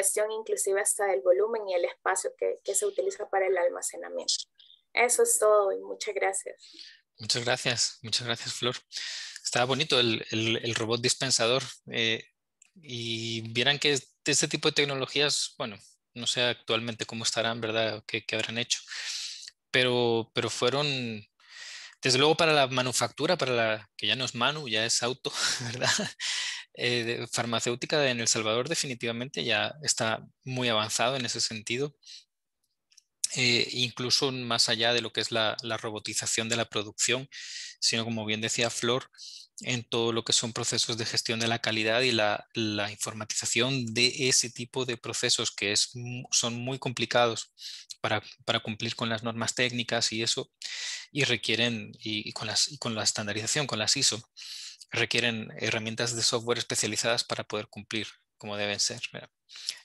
gestión inclusive hasta el volumen y el espacio que, se utiliza para el almacenamiento. Eso es todo y muchas gracias. Muchas gracias, muchas gracias Flor. Estaba bonito el, robot dispensador eh, y vieran que este, este tipo de tecnologías, bueno, no sé actualmente cómo estarán, ¿verdad? que qué habrán hecho? Pero, pero fueron desde luego para la manufactura, para la que ya no es Manu, ya es auto, ¿verdad? Eh, farmacéutica en El Salvador definitivamente ya está muy avanzado en ese sentido. Eh, incluso más allá de lo que es la, robotización de la producción, sino como bien decía Flor, en todo lo que son procesos de gestión de la calidad y la, informatización de ese tipo de procesos que son muy complicados para, cumplir con las normas técnicas y eso, y requieren, con, y con la estandarización, con las ISO, requieren herramientas de software especializadas para poder cumplir como deben ser.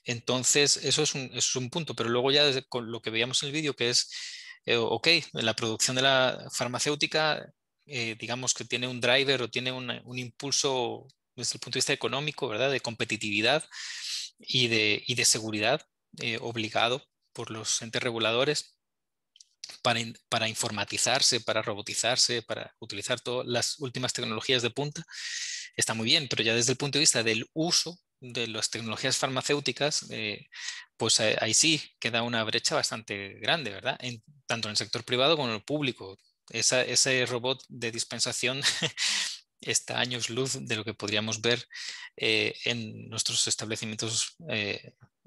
Entonces, eso es, un, punto, pero luego ya desde con lo que veíamos en el vídeo, que es, eh, ok, la producción de la farmacéutica, eh, digamos que tiene un driver o tiene un impulso desde el punto de vista económico, ¿verdad? De competitividad y de, de seguridad eh, obligado por los entes reguladores para, informatizarse, para robotizarse, para utilizar todas las últimas tecnologías de punta, está muy bien, pero ya desde el punto de vista del uso de las tecnologías farmacéuticas, eh, pues eh, ahí sí queda una brecha bastante grande, ¿verdad? tanto en el sector privado como en el público. ese robot de dispensación está años luz de lo que podríamos ver eh, en nuestros establecimientos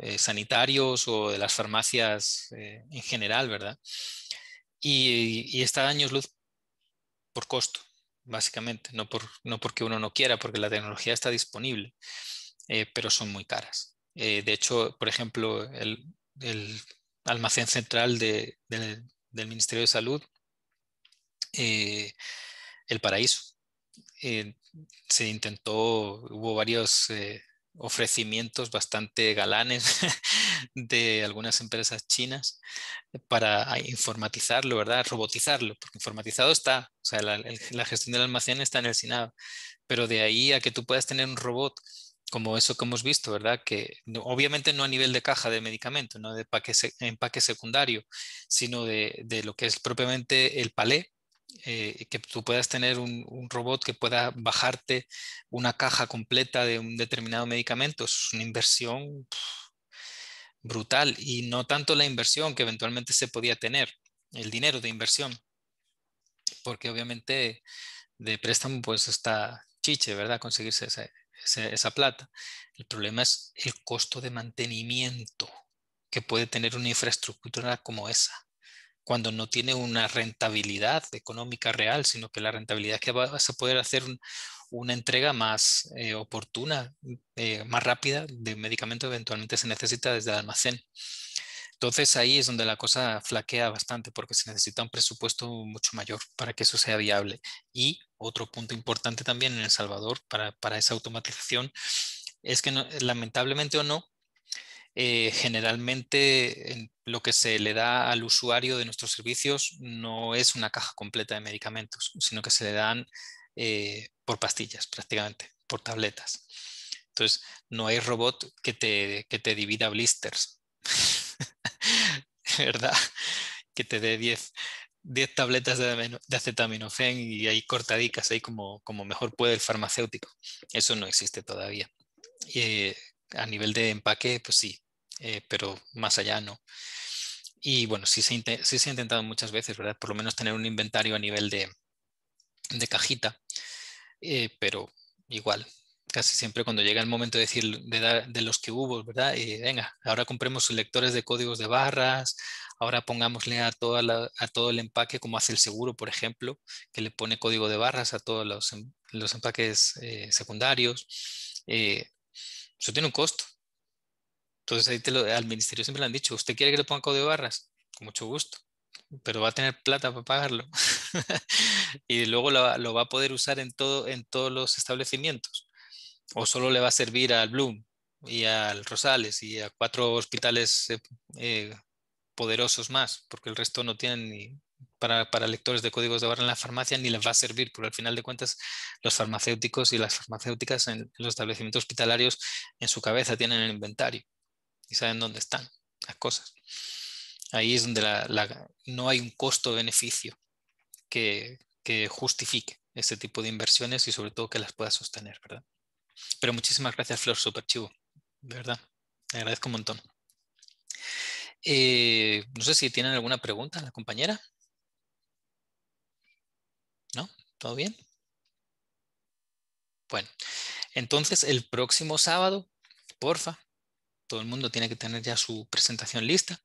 eh, sanitarios o de las farmacias eh, en general, ¿verdad? Y, y, está daños luz por costo, básicamente, no, por, no porque uno no quiera, porque la tecnología está disponible, eh, pero son muy caras. de hecho, por ejemplo, el, almacén central del Ministerio de Salud, El Paraíso, se intentó, hubo varios ofrecimientos bastante galanes de algunas empresas chinas para ah, informatizarlo, ¿verdad? Robotizarlo, porque informatizado está, o sea, la, gestión del almacén está en el SINAB, pero de ahí a que tú puedas tener un robot como eso que hemos visto, ¿verdad? Que obviamente no a nivel de caja de medicamento, no de empaque, secundario, sino de, de lo que es propiamente el palé, eh, que tú puedas tener un, robot que pueda bajarte una caja completa de un determinado medicamento es una inversión brutal y no tanto la inversión que eventualmente se podía tener, el dinero de inversión, porque obviamente de préstamo pues está chiche, ¿verdad? Conseguirse esa plata. El problema es el costo de mantenimiento que puede tener una infraestructura como esa cuando no tiene una rentabilidad económica real, sino que la rentabilidad que vas a poder hacer una entrega más eh, oportuna, eh, más rápida de medicamento eventualmente se necesita desde el almacén. Entonces ahí es donde la cosa flaquea bastante porque se necesita un presupuesto mucho mayor para que eso sea viable. Y otro punto importante también en El Salvador para, para esa automatización es que lamentablemente o no, eh, generalmente lo que se le da al usuario de nuestros servicios no es una caja completa de medicamentos, sino que se le dan eh, por pastillas prácticamente, por tabletas. Entonces, no hay robot que te, que te divida blisters, ¿verdad? Que te dé 10 10 tabletas de, acetaminofén y ahí cortadicas ahí como, como mejor puede el farmacéutico. Eso no existe todavía. Eh, a nivel de empaque, pues sí, eh, pero más allá no. Y bueno, sí se, ha intentado muchas veces, ¿verdad? Por lo menos tener un inventario a nivel de, de cajita, eh, pero igual, casi siempre cuando llega el momento de decir de, de los que hubo, ¿verdad? venga, ahora compremos lectores de códigos de barras, ahora pongámosle a, a todo el empaque, como hace el seguro, por ejemplo, que le pone código de barras a todos los, em-, los empaques eh, secundarios. Eso tiene un costo. Entonces ahí al ministerio siempre le han dicho, ¿usted quiere que le ponga código de barras? Con mucho gusto, pero va a tener plata para pagarlo. y luego lo, va a poder usar en, todo, en todos los establecimientos. O solo le va a servir al Bloom y al Rosales y a cuatro hospitales eh, eh, poderosos más, porque el resto no tienen ni, para, lectores de códigos de barra en la farmacia ni les va a servir, porque al final de cuentas los farmacéuticos y las farmacéuticas en, los establecimientos hospitalarios en su cabeza tienen el inventario y saben dónde están las cosas. Ahí es donde no hay un costo-beneficio que, justifique este tipo de inversiones y sobre todo que las pueda sostener, ¿verdad? Pero muchísimas gracias, Flor, super chivo, verdad. Le agradezco un montón. Eh, no sé si tienen alguna pregunta la compañera. ¿No? ¿Todo bien? Bueno, entonces el próximo sábado, porfa, todo el mundo tiene que tener ya su presentación lista.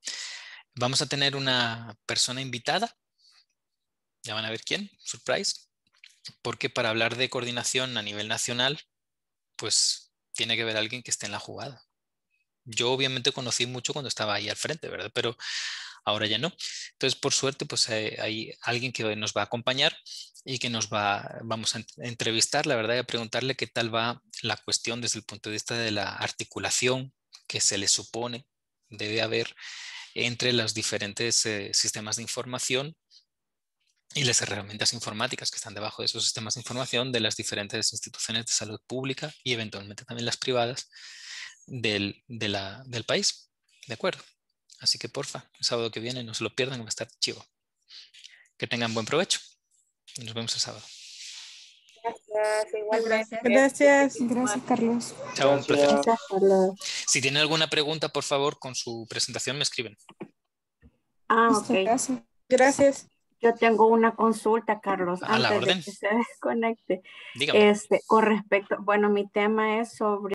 Vamos a tener una persona invitada. Ya van a ver quién, surprise. Porque para hablar de coordinación a nivel nacional, pues tiene que haber alguien que esté en la jugada. Yo obviamente conocí mucho cuando estaba ahí al frente, ¿verdad? Pero ahora ya no. Entonces, por suerte, pues eh, hay, alguien que nos va a acompañar y que nos va, vamos a entrevistar, la verdad, y a preguntarle qué tal va la cuestión desde el punto de vista de la articulación que se le supone debe haber entre los diferentes eh, sistemas de información y las herramientas informáticas que están debajo de esos sistemas de información de las diferentes instituciones de salud pública y eventualmente también las privadas del, del país. ¿De acuerdo? Así que porfa, el sábado que viene no se lo pierdan, va a estar chivo. Que tengan buen provecho nos vemos el sábado. Gracias, igual gracias. Carlos. Chao, un placer. Si tienen alguna pregunta, por favor, con su presentación me escriben. Ah, ok. Gracias. Yo tengo una consulta, Carlos, A la orden. de Este, con respecto, bueno, mi tema es sobre